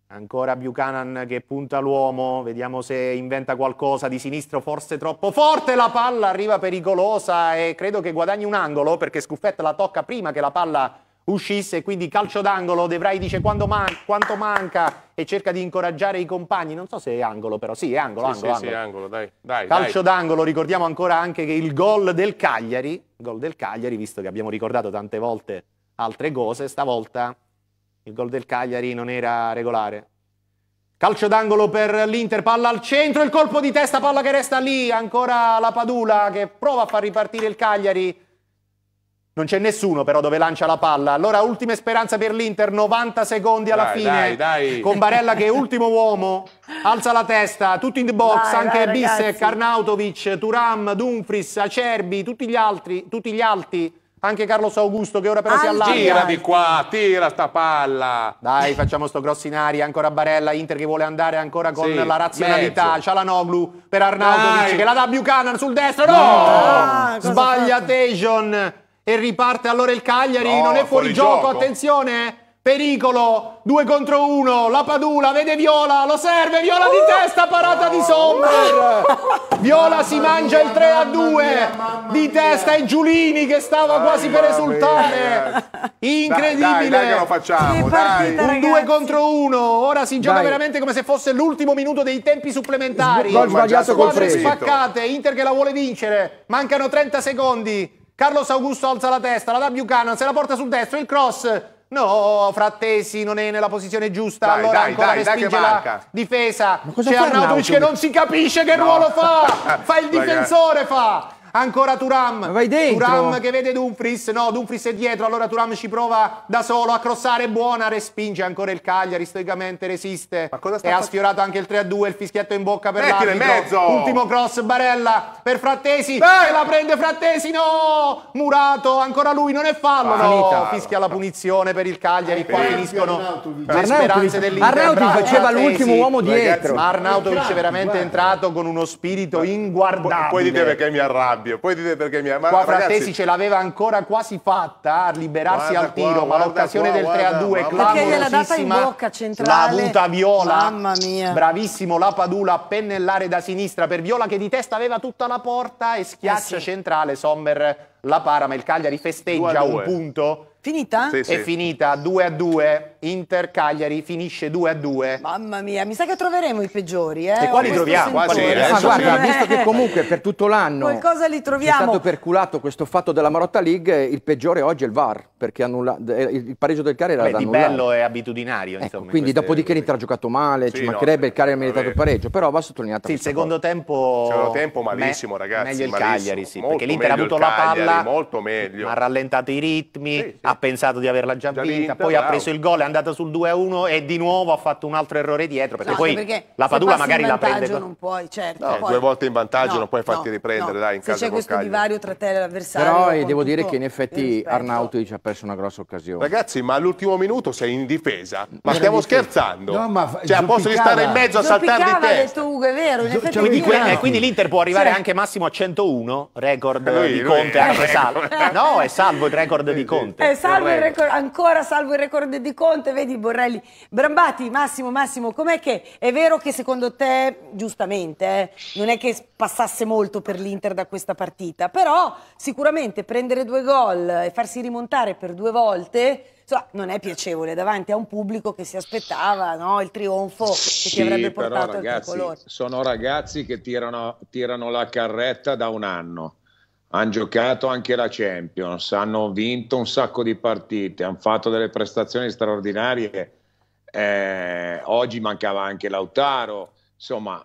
ancora Buchanan che punta l'uomo, vediamo se inventa qualcosa di sinistro, forse troppo forte la palla, arriva pericolosa e credo che guadagni un angolo perché Scuffetta la tocca prima che la palla uscisse, quindi calcio d'angolo, Devrai Vrij dice man- quanto manca e cerca di incoraggiare i compagni, non so se è angolo però, sì è angolo, sì, angolo, sì, angolo. Sì, angolo dai, dai, calcio dai. d'angolo, ricordiamo ancora anche che il gol del Cagliari, gol del Cagliari, visto che abbiamo ricordato tante volte altre cose, stavolta il gol del Cagliari non era regolare. Calcio d'angolo per l'Inter, palla al centro, il colpo di testa, palla che resta lì, ancora la Padula che prova a far ripartire il Cagliari, non c'è nessuno però dove lancia la palla. Allora ultima speranza per l'Inter, 90 secondi alla dai, fine. Dai, dai. Con Barella che è ultimo uomo, alza la testa, tutti in the box, dai, anche dai, Bissek, Karnautovic, Turam, Dumfries, Acerbi, tutti gli altri, tutti gli alti. Anche Carlos Augusto che ora però ah, si allarga. Tira di qua, tira sta palla. Dai, facciamo sto grosso in aria, ancora Barella, Inter che vuole andare ancora con sì, la razionalità. Mezzo. Cialanoglu per Arnautovic Dai. che la dà Buchanan sul destro. No! Ah, Sbaglia Tejon. E riparte allora il Cagliari, no, non è fuori, fuori gioco, gioco, attenzione! Pericolo, 2 contro 1, la Padula, vede Viola, lo serve, Viola di uh! testa, parata di Sommer. Viola si mangia il 3 a 2, di testa è Giulini che stava quasi per esultare. Incredibile. Dai, dai, che lo facciamo, dai. Un 2 contro 1, ora si gioca veramente come se fosse l'ultimo minuto dei tempi supplementari. Gol sbagliato col spaccate, Inter che la vuole vincere, mancano 30 secondi. Carlos Augusto alza la testa, la da Buchanan, se la porta sul destro, il cross. No, Frattesi non è nella posizione giusta, dai, allora dai, ancora dai, respinge dai la difesa. C'è Arnautovic che non si capisce che no. ruolo fa, fa il difensore, fa ancora Turam. Vai dentro. Turam che vede Dumfries, no, Dumfries è dietro, allora Turam ci prova da solo a crossare, buona, respinge ancora il Cagliari, stoicamente resiste. Ma cosa sta e ha sfiorato anche il 3-2, il fischietto in bocca per Mettile l'arbitro. mezzo. Ultimo cross, Barella per Frattesi, Beh. la prende Frattesi, no! Murato, ancora lui, non è fallo, no! Fischia la punizione per il Cagliari, qua eh, eh. finiscono le speranze dell'Inter. Arnautovic faceva l'ultimo uomo dietro. Ma Arnautovic è veramente entrato con uno spirito inguardabile. Poi dite perché mi arrabbio. Fabio, poi dite perché mi ha... qua ragazzi... Frattesi ce l'aveva ancora quasi fatta a liberarsi guarda al tiro, qua, ma l'occasione del 3 a 2 in bocca centrale. L'ha avuta Viola. Mamma mia. Bravissimo la Padula a pennellare da sinistra per Viola che di testa aveva tutta la porta e schiaccia eh sì. centrale Sommer la para, ma il Cagliari festeggia un punto. Finita? Sì, sì. È finita 2 a 2. Inter Cagliari finisce 2 a 2. Mamma mia, mi sa che troveremo i peggiori, eh? E qua li troviamo, eh, eh, Ma guarda, sì. visto che comunque per tutto l'anno Qualcosa li troviamo. è stato perculato questo fatto della Marotta League, il peggiore oggi è il VAR, perché annulla... Eh, il pareggio del Cagliari era Beh, da di bello è abitudinario, ecco, insomma. quindi in dopodiché l'Inter ha giocato male, sì, ci mancherebbe, il Cagliari ha meritato il pareggio, però va sottolineato. Sì, il secondo cosa. tempo C'era tempo malissimo, me... ragazzi, Meglio il malissimo. Cagliari, sì, perché l'Inter ha avuto la palla, ha rallentato i ritmi, ha pensato di averla già vinta, poi ha preso il gol e andata sul 2-1 e di nuovo ha fatto un altro errore dietro, perché no, poi perché la Padula magari la prende. non puoi, certo. No, poi... due volte in vantaggio no, non puoi farti riprendere, dai, in Se c'è questo Caglio. divario tra te e l'avversario. Però eh, devo dire che in effetti Arnautovic ha perso una grossa occasione. Ragazzi, ma all'ultimo minuto sei in difesa. Ma Era stiamo scherzando? No, ma cioè, a posto di stare in mezzo a saltare di testa. Ugo, è vero, in quindi, quindi l'Inter può arrivare anche massimo a 101, record di Conte, eh, No, è salvo il record di Conte. È salvo il record ancora salvo il record di Conte Conte, vedi Borrelli. Brambati, Massimo, Massimo, com'è che è vero che secondo te, giustamente, eh, non è che passasse molto per l'Inter da questa partita, però sicuramente prendere due gol e farsi rimontare per due volte insomma, non è piacevole davanti a un pubblico che si aspettava no? il trionfo che sì, ti avrebbe portato però, ragazzi, al tricolore. Sono ragazzi che tirano, tirano la carretta da un anno hanno giocato anche la Champions, hanno vinto un sacco di partite, hanno fatto delle prestazioni straordinarie. Eh, oggi mancava anche Lautaro. Insomma,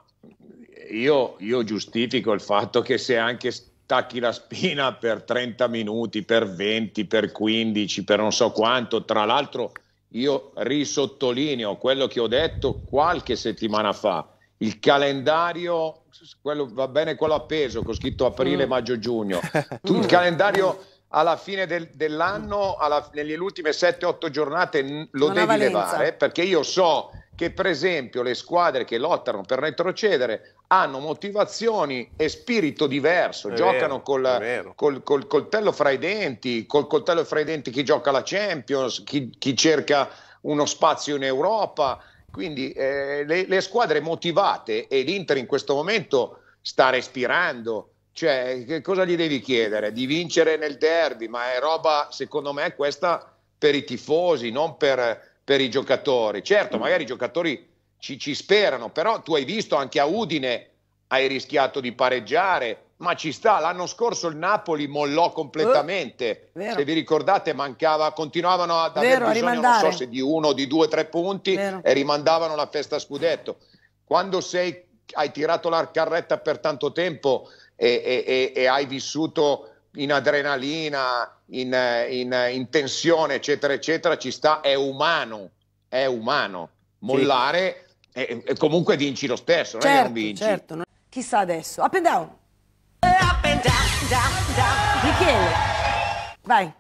io, io, giustifico il fatto che se anche stacchi la spina per 30 minuti, per 20, per 15, per non so quanto, tra l'altro io risottolineo quello che ho detto qualche settimana fa il calendario, quello, va bene quello appeso, con scritto aprile, mm. maggio, giugno, tu, il calendario alla fine del, dell'anno, alla, nelle ultime 7-8 giornate lo Una devi valenza. levare, perché io so che per esempio le squadre che lottano per retrocedere hanno motivazioni e spirito diverso, è giocano vero, col, col, col, coltello fra i denti, col coltello fra i denti chi gioca la Champions, chi, chi cerca uno spazio in Europa quindi eh, le, le, squadre motivate e l'Inter in questo momento sta respirando. Cioè, che cosa gli devi chiedere? Di vincere nel derby, ma è roba, secondo me, questa per i tifosi, non per, per i giocatori. Certo, magari i giocatori ci, ci sperano, però tu hai visto anche a Udine hai rischiato di pareggiare, ma ci sta. L'anno scorso il Napoli mollò eh, completamente. Uh, se vi ricordate, mancava, continuavano ad aver bisogno, non so se di uno, di due, tre punti vero. e rimandavano la festa scudetto. Quando sei, hai tirato la carretta per tanto tempo e, e, e, e hai vissuto in adrenalina, in, in, in, tensione, eccetera, eccetera, ci sta, è umano, è umano. Mollare sì. è, comunque vinci lo stesso, certo, non è che non certo, vinci. Certo. Chissà adesso. Up and down da, da, da. Michele, vai.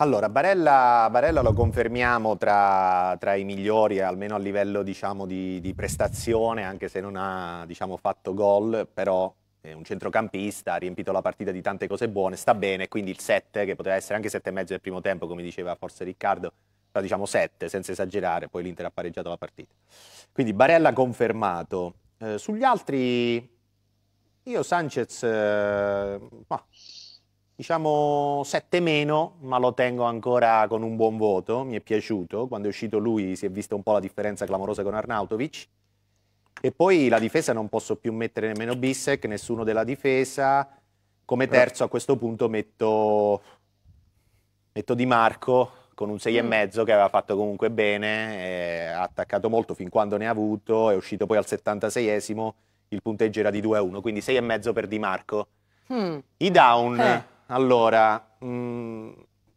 Allora, Barella, Barella lo confermiamo tra, tra, i migliori, almeno a livello diciamo, di, di, prestazione, anche se non ha diciamo, fatto gol, però è un centrocampista, ha riempito la partita di tante cose buone, sta bene, quindi il 7, che poteva essere anche 7 e mezzo del primo tempo, come diceva forse Riccardo, però diciamo 7, senza esagerare, poi l'Inter ha pareggiato la partita. Quindi Barella confermato. Eh, sugli altri io Sanchez, eh, ma, diciamo 7 meno, ma lo tengo ancora con un buon voto, mi è piaciuto, quando è uscito lui si è vista un po' la differenza clamorosa con Arnautovic. E poi la difesa non posso più mettere nemmeno Bissek, nessuno della difesa. Come terzo a questo punto metto, metto Di Marco con un 6,5 mm. che aveva fatto comunque bene, ha attaccato molto fin quando ne ha avuto, è uscito poi al 76esimo il punteggio era di 2 a 1, quindi 6,5 per Di Marco. Mm. I down, eh. allora, mh, mm,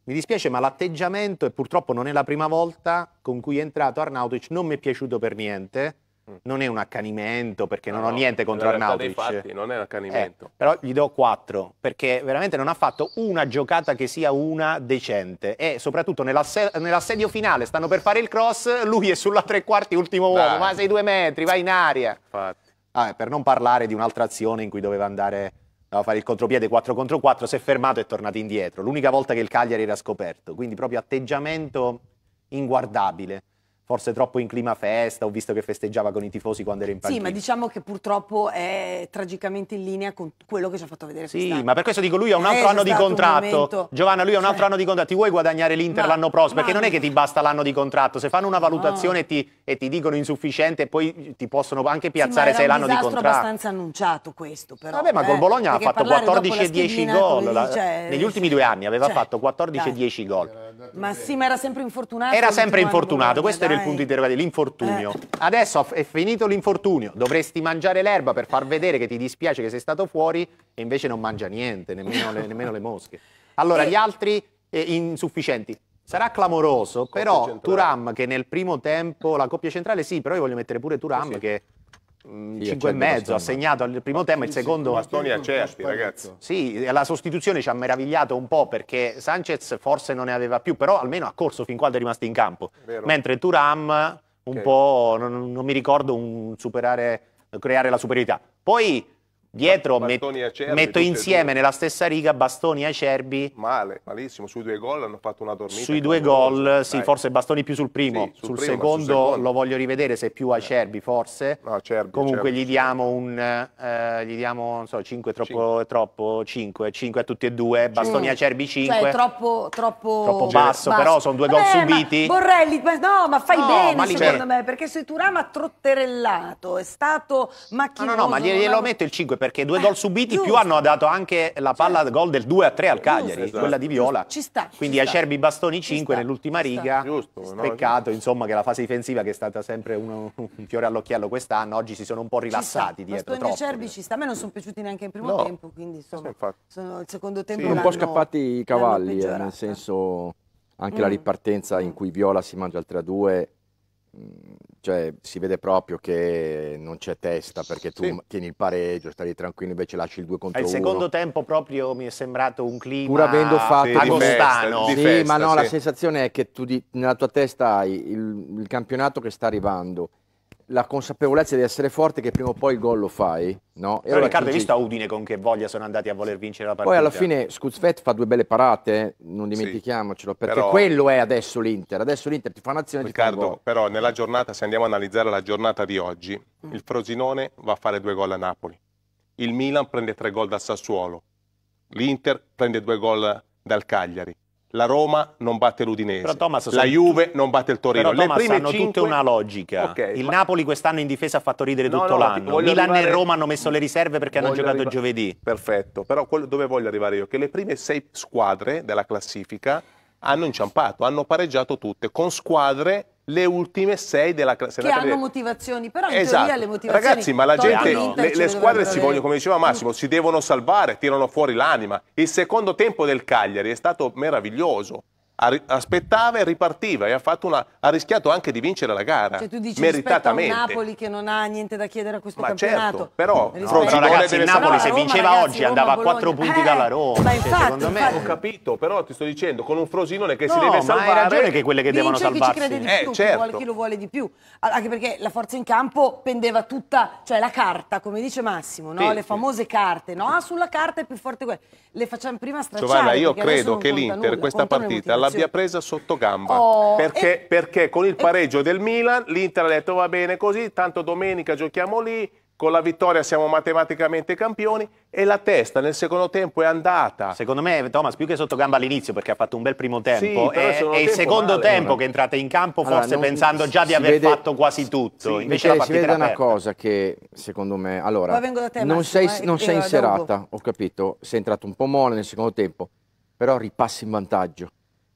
mi dispiace ma l'atteggiamento, e purtroppo non è la prima volta con cui è entrato Arnautic, non mi è piaciuto per niente. Hmm. Non è un accanimento perché no, non ho niente contro Arnautic. Fatti, non è un accanimento. Eh, però gli do 4 perché veramente non ha fatto una giocata che sia una decente. E soprattutto nell'assedio finale stanno per fare il cross. Lui è sulla tre quarti, ultimo Dai. uomo. Ma sei due metri, vai in aria. Infatti. Ah, per non parlare di un'altra azione in cui doveva andare a fare il contropiede 4 contro 4, si è fermato e è tornato indietro. L'unica volta che il Cagliari era scoperto, quindi proprio atteggiamento inguardabile forse troppo in clima festa, ho visto che festeggiava con i tifosi quando era in panchina. Sì, ma diciamo che purtroppo è tragicamente in linea con quello che ci ha fatto vedere Sì, quest'anno. ma per questo dico, lui ha un altro eh, anno di contratto. Giovanna, lui ha un altro cioè... anno di contratto. Ti vuoi guadagnare l'Inter ma, l'anno prossimo? Ma... Perché non è che ti basta l'anno di contratto. Se fanno una valutazione no. ti, e ti dicono insufficiente, poi ti possono anche piazzare sì, se è l'anno di contratto. È abbastanza annunciato questo, però. Vabbè, ma eh? col Bologna Perché ha fatto 14 10 gol. Lì, cioè... Negli ultimi due anni aveva cioè... fatto 14 10 gol Massimo era sempre infortunato. Era sempre infortunato, eh, questo dai. era il punto interrogativo, l'infortunio. Eh. Adesso è finito l'infortunio, dovresti mangiare l'erba per far vedere che ti dispiace che sei stato fuori e invece non mangia niente, nemmeno le, nemmeno le mosche. Allora, e... gli eh. altri eh, insufficienti. Sarà clamoroso, coppia però centrale. Turam che nel primo tempo, la coppia centrale sì, però io voglio mettere pure Turam sì. che 5 mm, e certo, mezzo, ha segnato al primo ah, tempo, il secondo... Bastoni a c'è, ragazzi. Sì, la sostituzione ci ha meravigliato un po' perché Sanchez forse non ne aveva più, però almeno ha corso fin quando è rimasto in campo. Vero. Mentre Turam un okay. po', non, non mi ricordo, un superare creare la superiorità. Poi dietro met- acerbi, metto insieme nella stessa riga Bastoni e Acerbi. Male, malissimo, sui due gol hanno fatto una dormita. Sui due gol, sì, forse Bastoni più sul primo, sì, sul, sul, primo secondo sul, secondo lo voglio rivedere se più Acerbi eh. forse. No, acerbi, Comunque acerbi, gli diamo un eh, gli diamo non so, 5 troppo 5. troppo 5, 5 a tutti e due, Bastoni e mm. Acerbi 5. Cioè, troppo troppo, troppo cioè, basso, basso, però sono due gol eh, subiti. Borrelli, no, ma fai no, bene ma secondo me, perché se Turama ha trotterellato, è stato macchinoso. No, no, no, ma glielo metto il 5 perché due gol subiti Giusto. più hanno dato anche la palla certo. gol del 2 a 3 al Cagliari, esatto. quella di Viola. Ci sta. Quindi ci Acerbi sta. Bastoni 5 nell'ultima riga. Giusto, Peccato, no? insomma, che la fase difensiva che è stata sempre uno, un fiore all'occhiello quest'anno, oggi si sono un po' rilassati dietro. Bastoni troppo. Acerbi ci sta, a me non sono piaciuti neanche in primo no. tempo, quindi insomma, sì, sono il secondo tempo. Sì, un po' scappati i cavalli, eh, nel senso anche mm. la ripartenza in cui Viola si mangia il 3 a 2 cioè, si vede proprio che non c'è testa perché tu sì. tieni il pareggio, stai tranquillo, invece lasci il 2 contro 1. Il secondo uno. tempo proprio mi è sembrato un clima pur avendo fatto Sì, di festa, di festa, sì, ma no, sì. la sensazione è che tu di, nella tua testa hai il, il campionato che sta arrivando la consapevolezza di essere forte che prima o poi il gol lo fai. No? E Però allora Riccardo, hai visto a Udine con che voglia sono andati a voler vincere la partita? Poi alla fine Scuzvet fa due belle parate, eh, non dimentichiamocelo, perché però... quello è adesso l'Inter. Adesso l'Inter ti fa un'azione Riccardo, però nella giornata, se andiamo a analizzare la giornata di oggi, mm. il Frosinone va a fare due gol a Napoli, il Milan prende tre gol dal Sassuolo, l'Inter prende due gol dal Cagliari la Roma non batte l'Udinese, Thomas, la Juve non batte il Torino. Però, le Thomas, prime cinque... tutte una logica. Okay, il ma... Napoli quest'anno in difesa ha fatto ridere no, tutto no, l'anno. Milan arrivare... e Roma hanno messo le riserve perché voglio hanno giocato arriva... giovedì. Perfetto, però dove voglio arrivare io? Che le prime sei squadre della classifica hanno inciampato, hanno pareggiato tutte, con squadre le ultime sei della classe. Che hanno motivazioni, però in esatto. teoria le motivazioni... Ragazzi, ma la gente, le, le squadre si vogliono, come diceva Massimo, si devono salvare, tirano fuori l'anima. Il secondo tempo del Cagliari è stato meraviglioso aspettava e ripartiva e ha, fatto una, ha, rischiato anche di vincere la gara. Cioè tu dici meritatamente. rispetto a Napoli che non ha niente da chiedere a questo Ma campionato. Certo, però, no, però ragazzi, il Napoli se vinceva Roma, oggi ragazzi, andava a 4 punti eh, dalla Roma. Ma infatti, cioè, secondo me infatti. ho capito, però ti sto dicendo con un Frosinone che no, si deve salvare. Ma hai ragione che quelle che devono salvarsi. Chi ci crede di più, eh, certo. chi, lo vuole di più. Anche perché la forza in campo pendeva tutta, cioè la carta, come dice Massimo, no? sì, le famose sì. carte, no? Ah, sulla carta è più forte quella. Le facciamo prima stracciare. Giovanna, io credo che l'Inter questa partita la l'abbia presa sotto gamba. Oh, perché, e... perché, con il pareggio e... del Milan l'Inter ha detto va bene così, tanto domenica giochiamo lì, con la vittoria siamo matematicamente campioni e la testa nel secondo tempo è andata. Secondo me Thomas più che sotto gamba all'inizio perché ha fatto un bel primo tempo eh, sì, è, il, è il secondo male, tempo allora. che entrate in campo allora, forse pensando già di aver vede, fatto quasi tutto. Sì, invece Michele, si vede una cosa che secondo me, allora, te, non sei, eh, non eh, sei in serata, ho capito, sei entrato un po' mole nel secondo tempo, però ripassi in vantaggio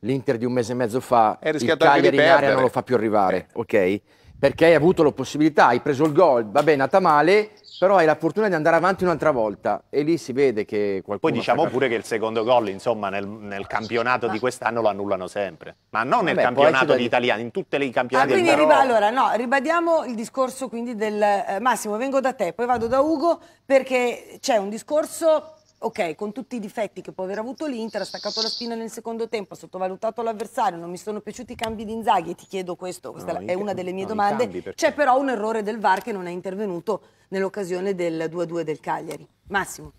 l'Inter di un mese e mezzo fa, il Cagliari in area non lo fa più arrivare, eh. ok? Perché hai avuto la possibilità, hai preso il gol, va bene, nata male, però hai la fortuna di andare avanti un'altra volta e lì si vede che qualcuno... Poi diciamo pure che il secondo gol, insomma, nel, nel campionato di quest'anno lo annullano sempre, ma non Vabbè, nel campionato di italiano, in tutti i ah, campionati ah, quindi riba, allora, no, ribadiamo il discorso quindi del... Eh, Massimo, vengo da te, poi vado da Ugo, perché c'è un discorso ok, con tutti i difetti che può aver avuto l'Inter, ha staccato la spina nel secondo tempo, ha sottovalutato l'avversario, non mi sono piaciuti i cambi di Inzaghi e ti chiedo questo, questa no, è una delle mie no, domande, c'è però un errore del VAR che non è intervenuto nell'occasione del 2-2 del Cagliari. Massimo.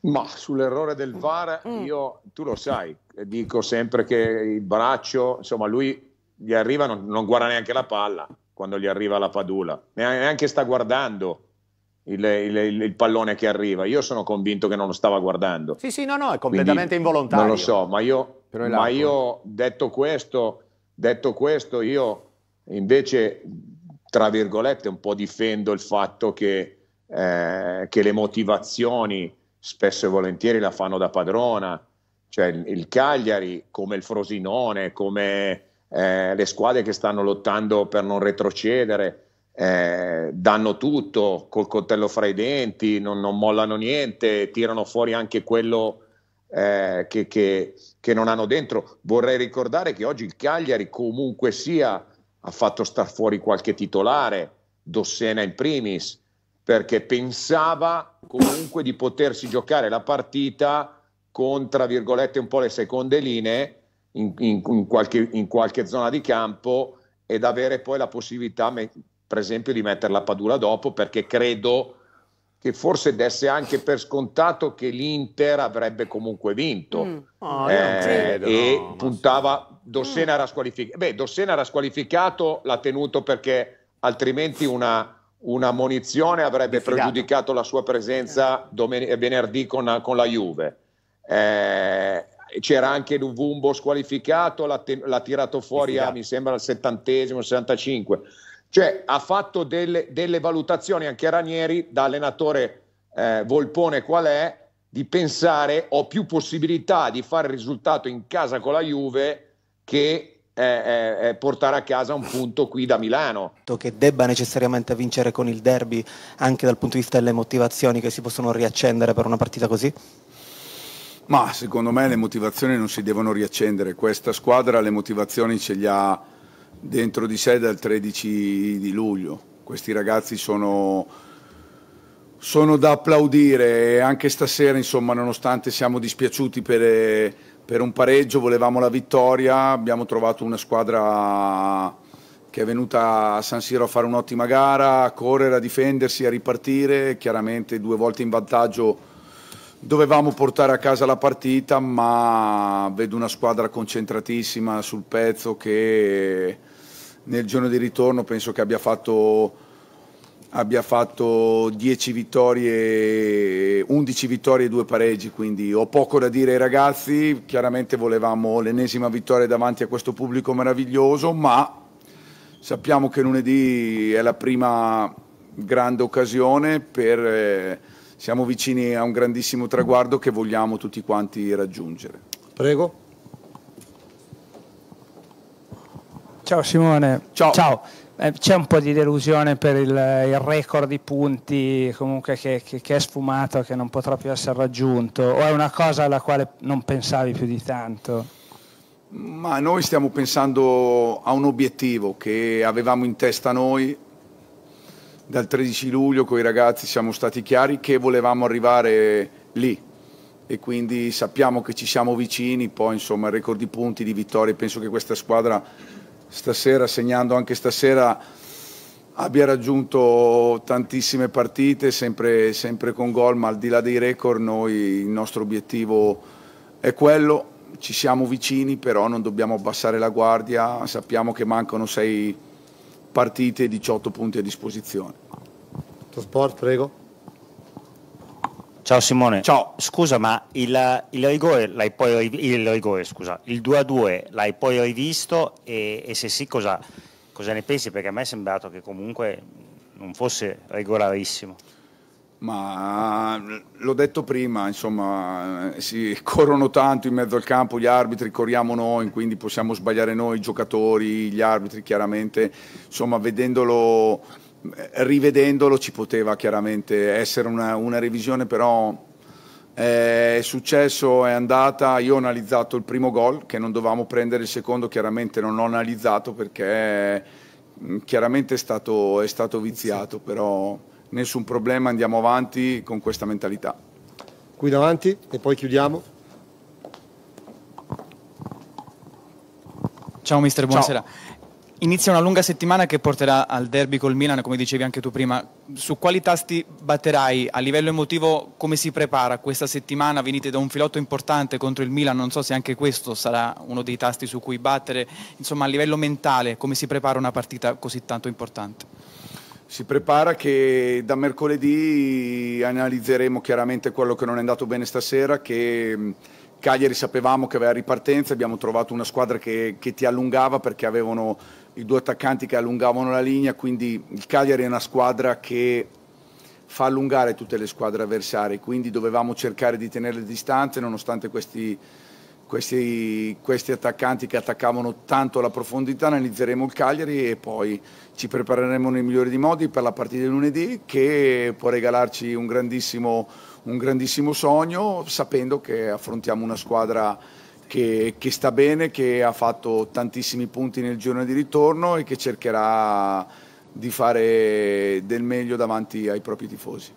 Ma sull'errore del VAR mm. Mm. io, tu lo sai, dico sempre che il braccio, insomma lui gli arriva, non, non guarda neanche la palla quando gli arriva la padula, neanche sta guardando il, il, il, pallone che arriva. Io sono convinto che non lo stava guardando. Sì, sì, no, no, è completamente Quindi, involontario. Non lo so, ma io, ma io detto, questo, detto questo, io invece, tra virgolette, un po' difendo il fatto che, eh, che le motivazioni spesso e volentieri la fanno da padrona. Cioè il Cagliari, come il Frosinone, come eh, le squadre che stanno lottando per non retrocedere, eh, danno tutto col coltello fra i denti, non, non mollano niente, tirano fuori anche quello eh, che, che, che, non hanno dentro. Vorrei ricordare che oggi il Cagliari comunque sia ha fatto star fuori qualche titolare, Dossena in primis, perché pensava comunque di potersi giocare la partita con, tra virgolette, un po' le seconde linee in, in, in, qualche, in qualche zona di campo ed avere poi la possibilità per esempio di mettere la Padula dopo perché credo che forse desse anche per scontato che l'Inter avrebbe comunque vinto mm. oh, eh, e no, puntava Dossena mm. era squalificato beh Dossena era squalificato l'ha tenuto perché altrimenti una, una munizione avrebbe Defigato. pregiudicato la sua presenza eh. domen- venerdì con, con, la Juve eh, c'era anche Luvumbo squalificato l'ha, te- l'ha tirato fuori a, ah, mi sembra al settantesimo 65 cioè ha fatto delle, delle valutazioni anche Ranieri, da allenatore eh, Volpone qual è, di pensare ho più possibilità di fare risultato in casa con la Juve che eh, eh, eh, portare a casa un punto qui da Milano. Che debba necessariamente vincere con il derby anche dal punto di vista delle motivazioni che si possono riaccendere per una partita così? Ma secondo me le motivazioni non si devono riaccendere, questa squadra le motivazioni ce le ha dentro di sé dal 13 di luglio. Questi ragazzi sono, sono da applaudire e anche stasera, insomma, nonostante siamo dispiaciuti per, per un pareggio, volevamo la vittoria, abbiamo trovato una squadra che è venuta a San Siro a fare un'ottima gara, a correre, a difendersi, a ripartire, chiaramente due volte in vantaggio dovevamo portare a casa la partita, ma vedo una squadra concentratissima sul pezzo che nel giorno di ritorno penso che abbia fatto, abbia fatto 10 vittorie, 11 vittorie e 2 pareggi, quindi ho poco da dire ai ragazzi, chiaramente volevamo l'ennesima vittoria davanti a questo pubblico meraviglioso, ma sappiamo che lunedì è la prima grande occasione per... Eh, siamo vicini a un grandissimo traguardo che vogliamo tutti quanti raggiungere. Prego. Ciao Simone. Ciao. Ciao. Eh, c'è un po' di delusione per il, il record di punti comunque che, che, che, è sfumato, che non potrà più essere raggiunto, o è una cosa alla quale non pensavi più di tanto? Ma noi stiamo pensando a un obiettivo che avevamo in testa noi dal 13 luglio con i ragazzi, siamo stati chiari che volevamo arrivare lì e quindi sappiamo che ci siamo vicini, poi insomma il record di punti, di vittorie, penso che questa squadra stasera, segnando anche stasera, abbia raggiunto tantissime partite, sempre, sempre con gol, ma al di là dei record noi, il nostro obiettivo è quello, ci siamo vicini, però non dobbiamo abbassare la guardia, sappiamo che mancano sei partite e 18 punti a disposizione. Sport, prego. Ciao Simone. Ciao. Scusa, ma il, il rigore l'hai poi il rigore, scusa, il 2 a 2 l'hai poi rivisto e, e se sì cosa, cosa, ne pensi? Perché a me è sembrato che comunque non fosse regolarissimo. Ma l'ho detto prima, insomma, si corrono tanto in mezzo al campo gli arbitri, corriamo noi, quindi possiamo sbagliare noi, i giocatori, gli arbitri chiaramente, insomma, vedendolo rivedendolo ci poteva chiaramente essere una, una revisione, però eh, è successo, è andata, io ho analizzato il primo gol che non dovevamo prendere, il secondo chiaramente non ho analizzato perché mm, chiaramente è stato, è stato viziato, però nessun problema, andiamo avanti con questa mentalità. Qui davanti e poi chiudiamo. Ciao mister, buonasera. Ciao. Inizia una lunga settimana che porterà al derby col Milan, come dicevi anche tu prima. Su quali tasti batterai? A livello emotivo come si prepara questa settimana? Venite da un filotto importante contro il Milan, non so se anche questo sarà uno dei tasti su cui battere. Insomma, a livello mentale come si prepara una partita così tanto importante? Si prepara che da mercoledì analizzeremo chiaramente quello che non è andato bene stasera, che mm, Cagliari sapevamo che aveva ripartenza, abbiamo trovato una squadra che, che ti allungava perché avevano i due attaccanti che allungavano la linea, quindi il Cagliari è una squadra che fa allungare tutte le squadre avversarie, quindi dovevamo cercare di tenere le distanze nonostante questi, questi, questi attaccanti che attaccavano tanto la profondità, analizzeremo il Cagliari e poi ci prepareremo nei migliori dei modi per la partita di lunedì che può regalarci un grandissimo, un grandissimo sogno sapendo che affrontiamo una squadra che, che, sta bene, che ha fatto tantissimi punti nel giorno di ritorno e che cercherà di fare del meglio davanti ai propri tifosi.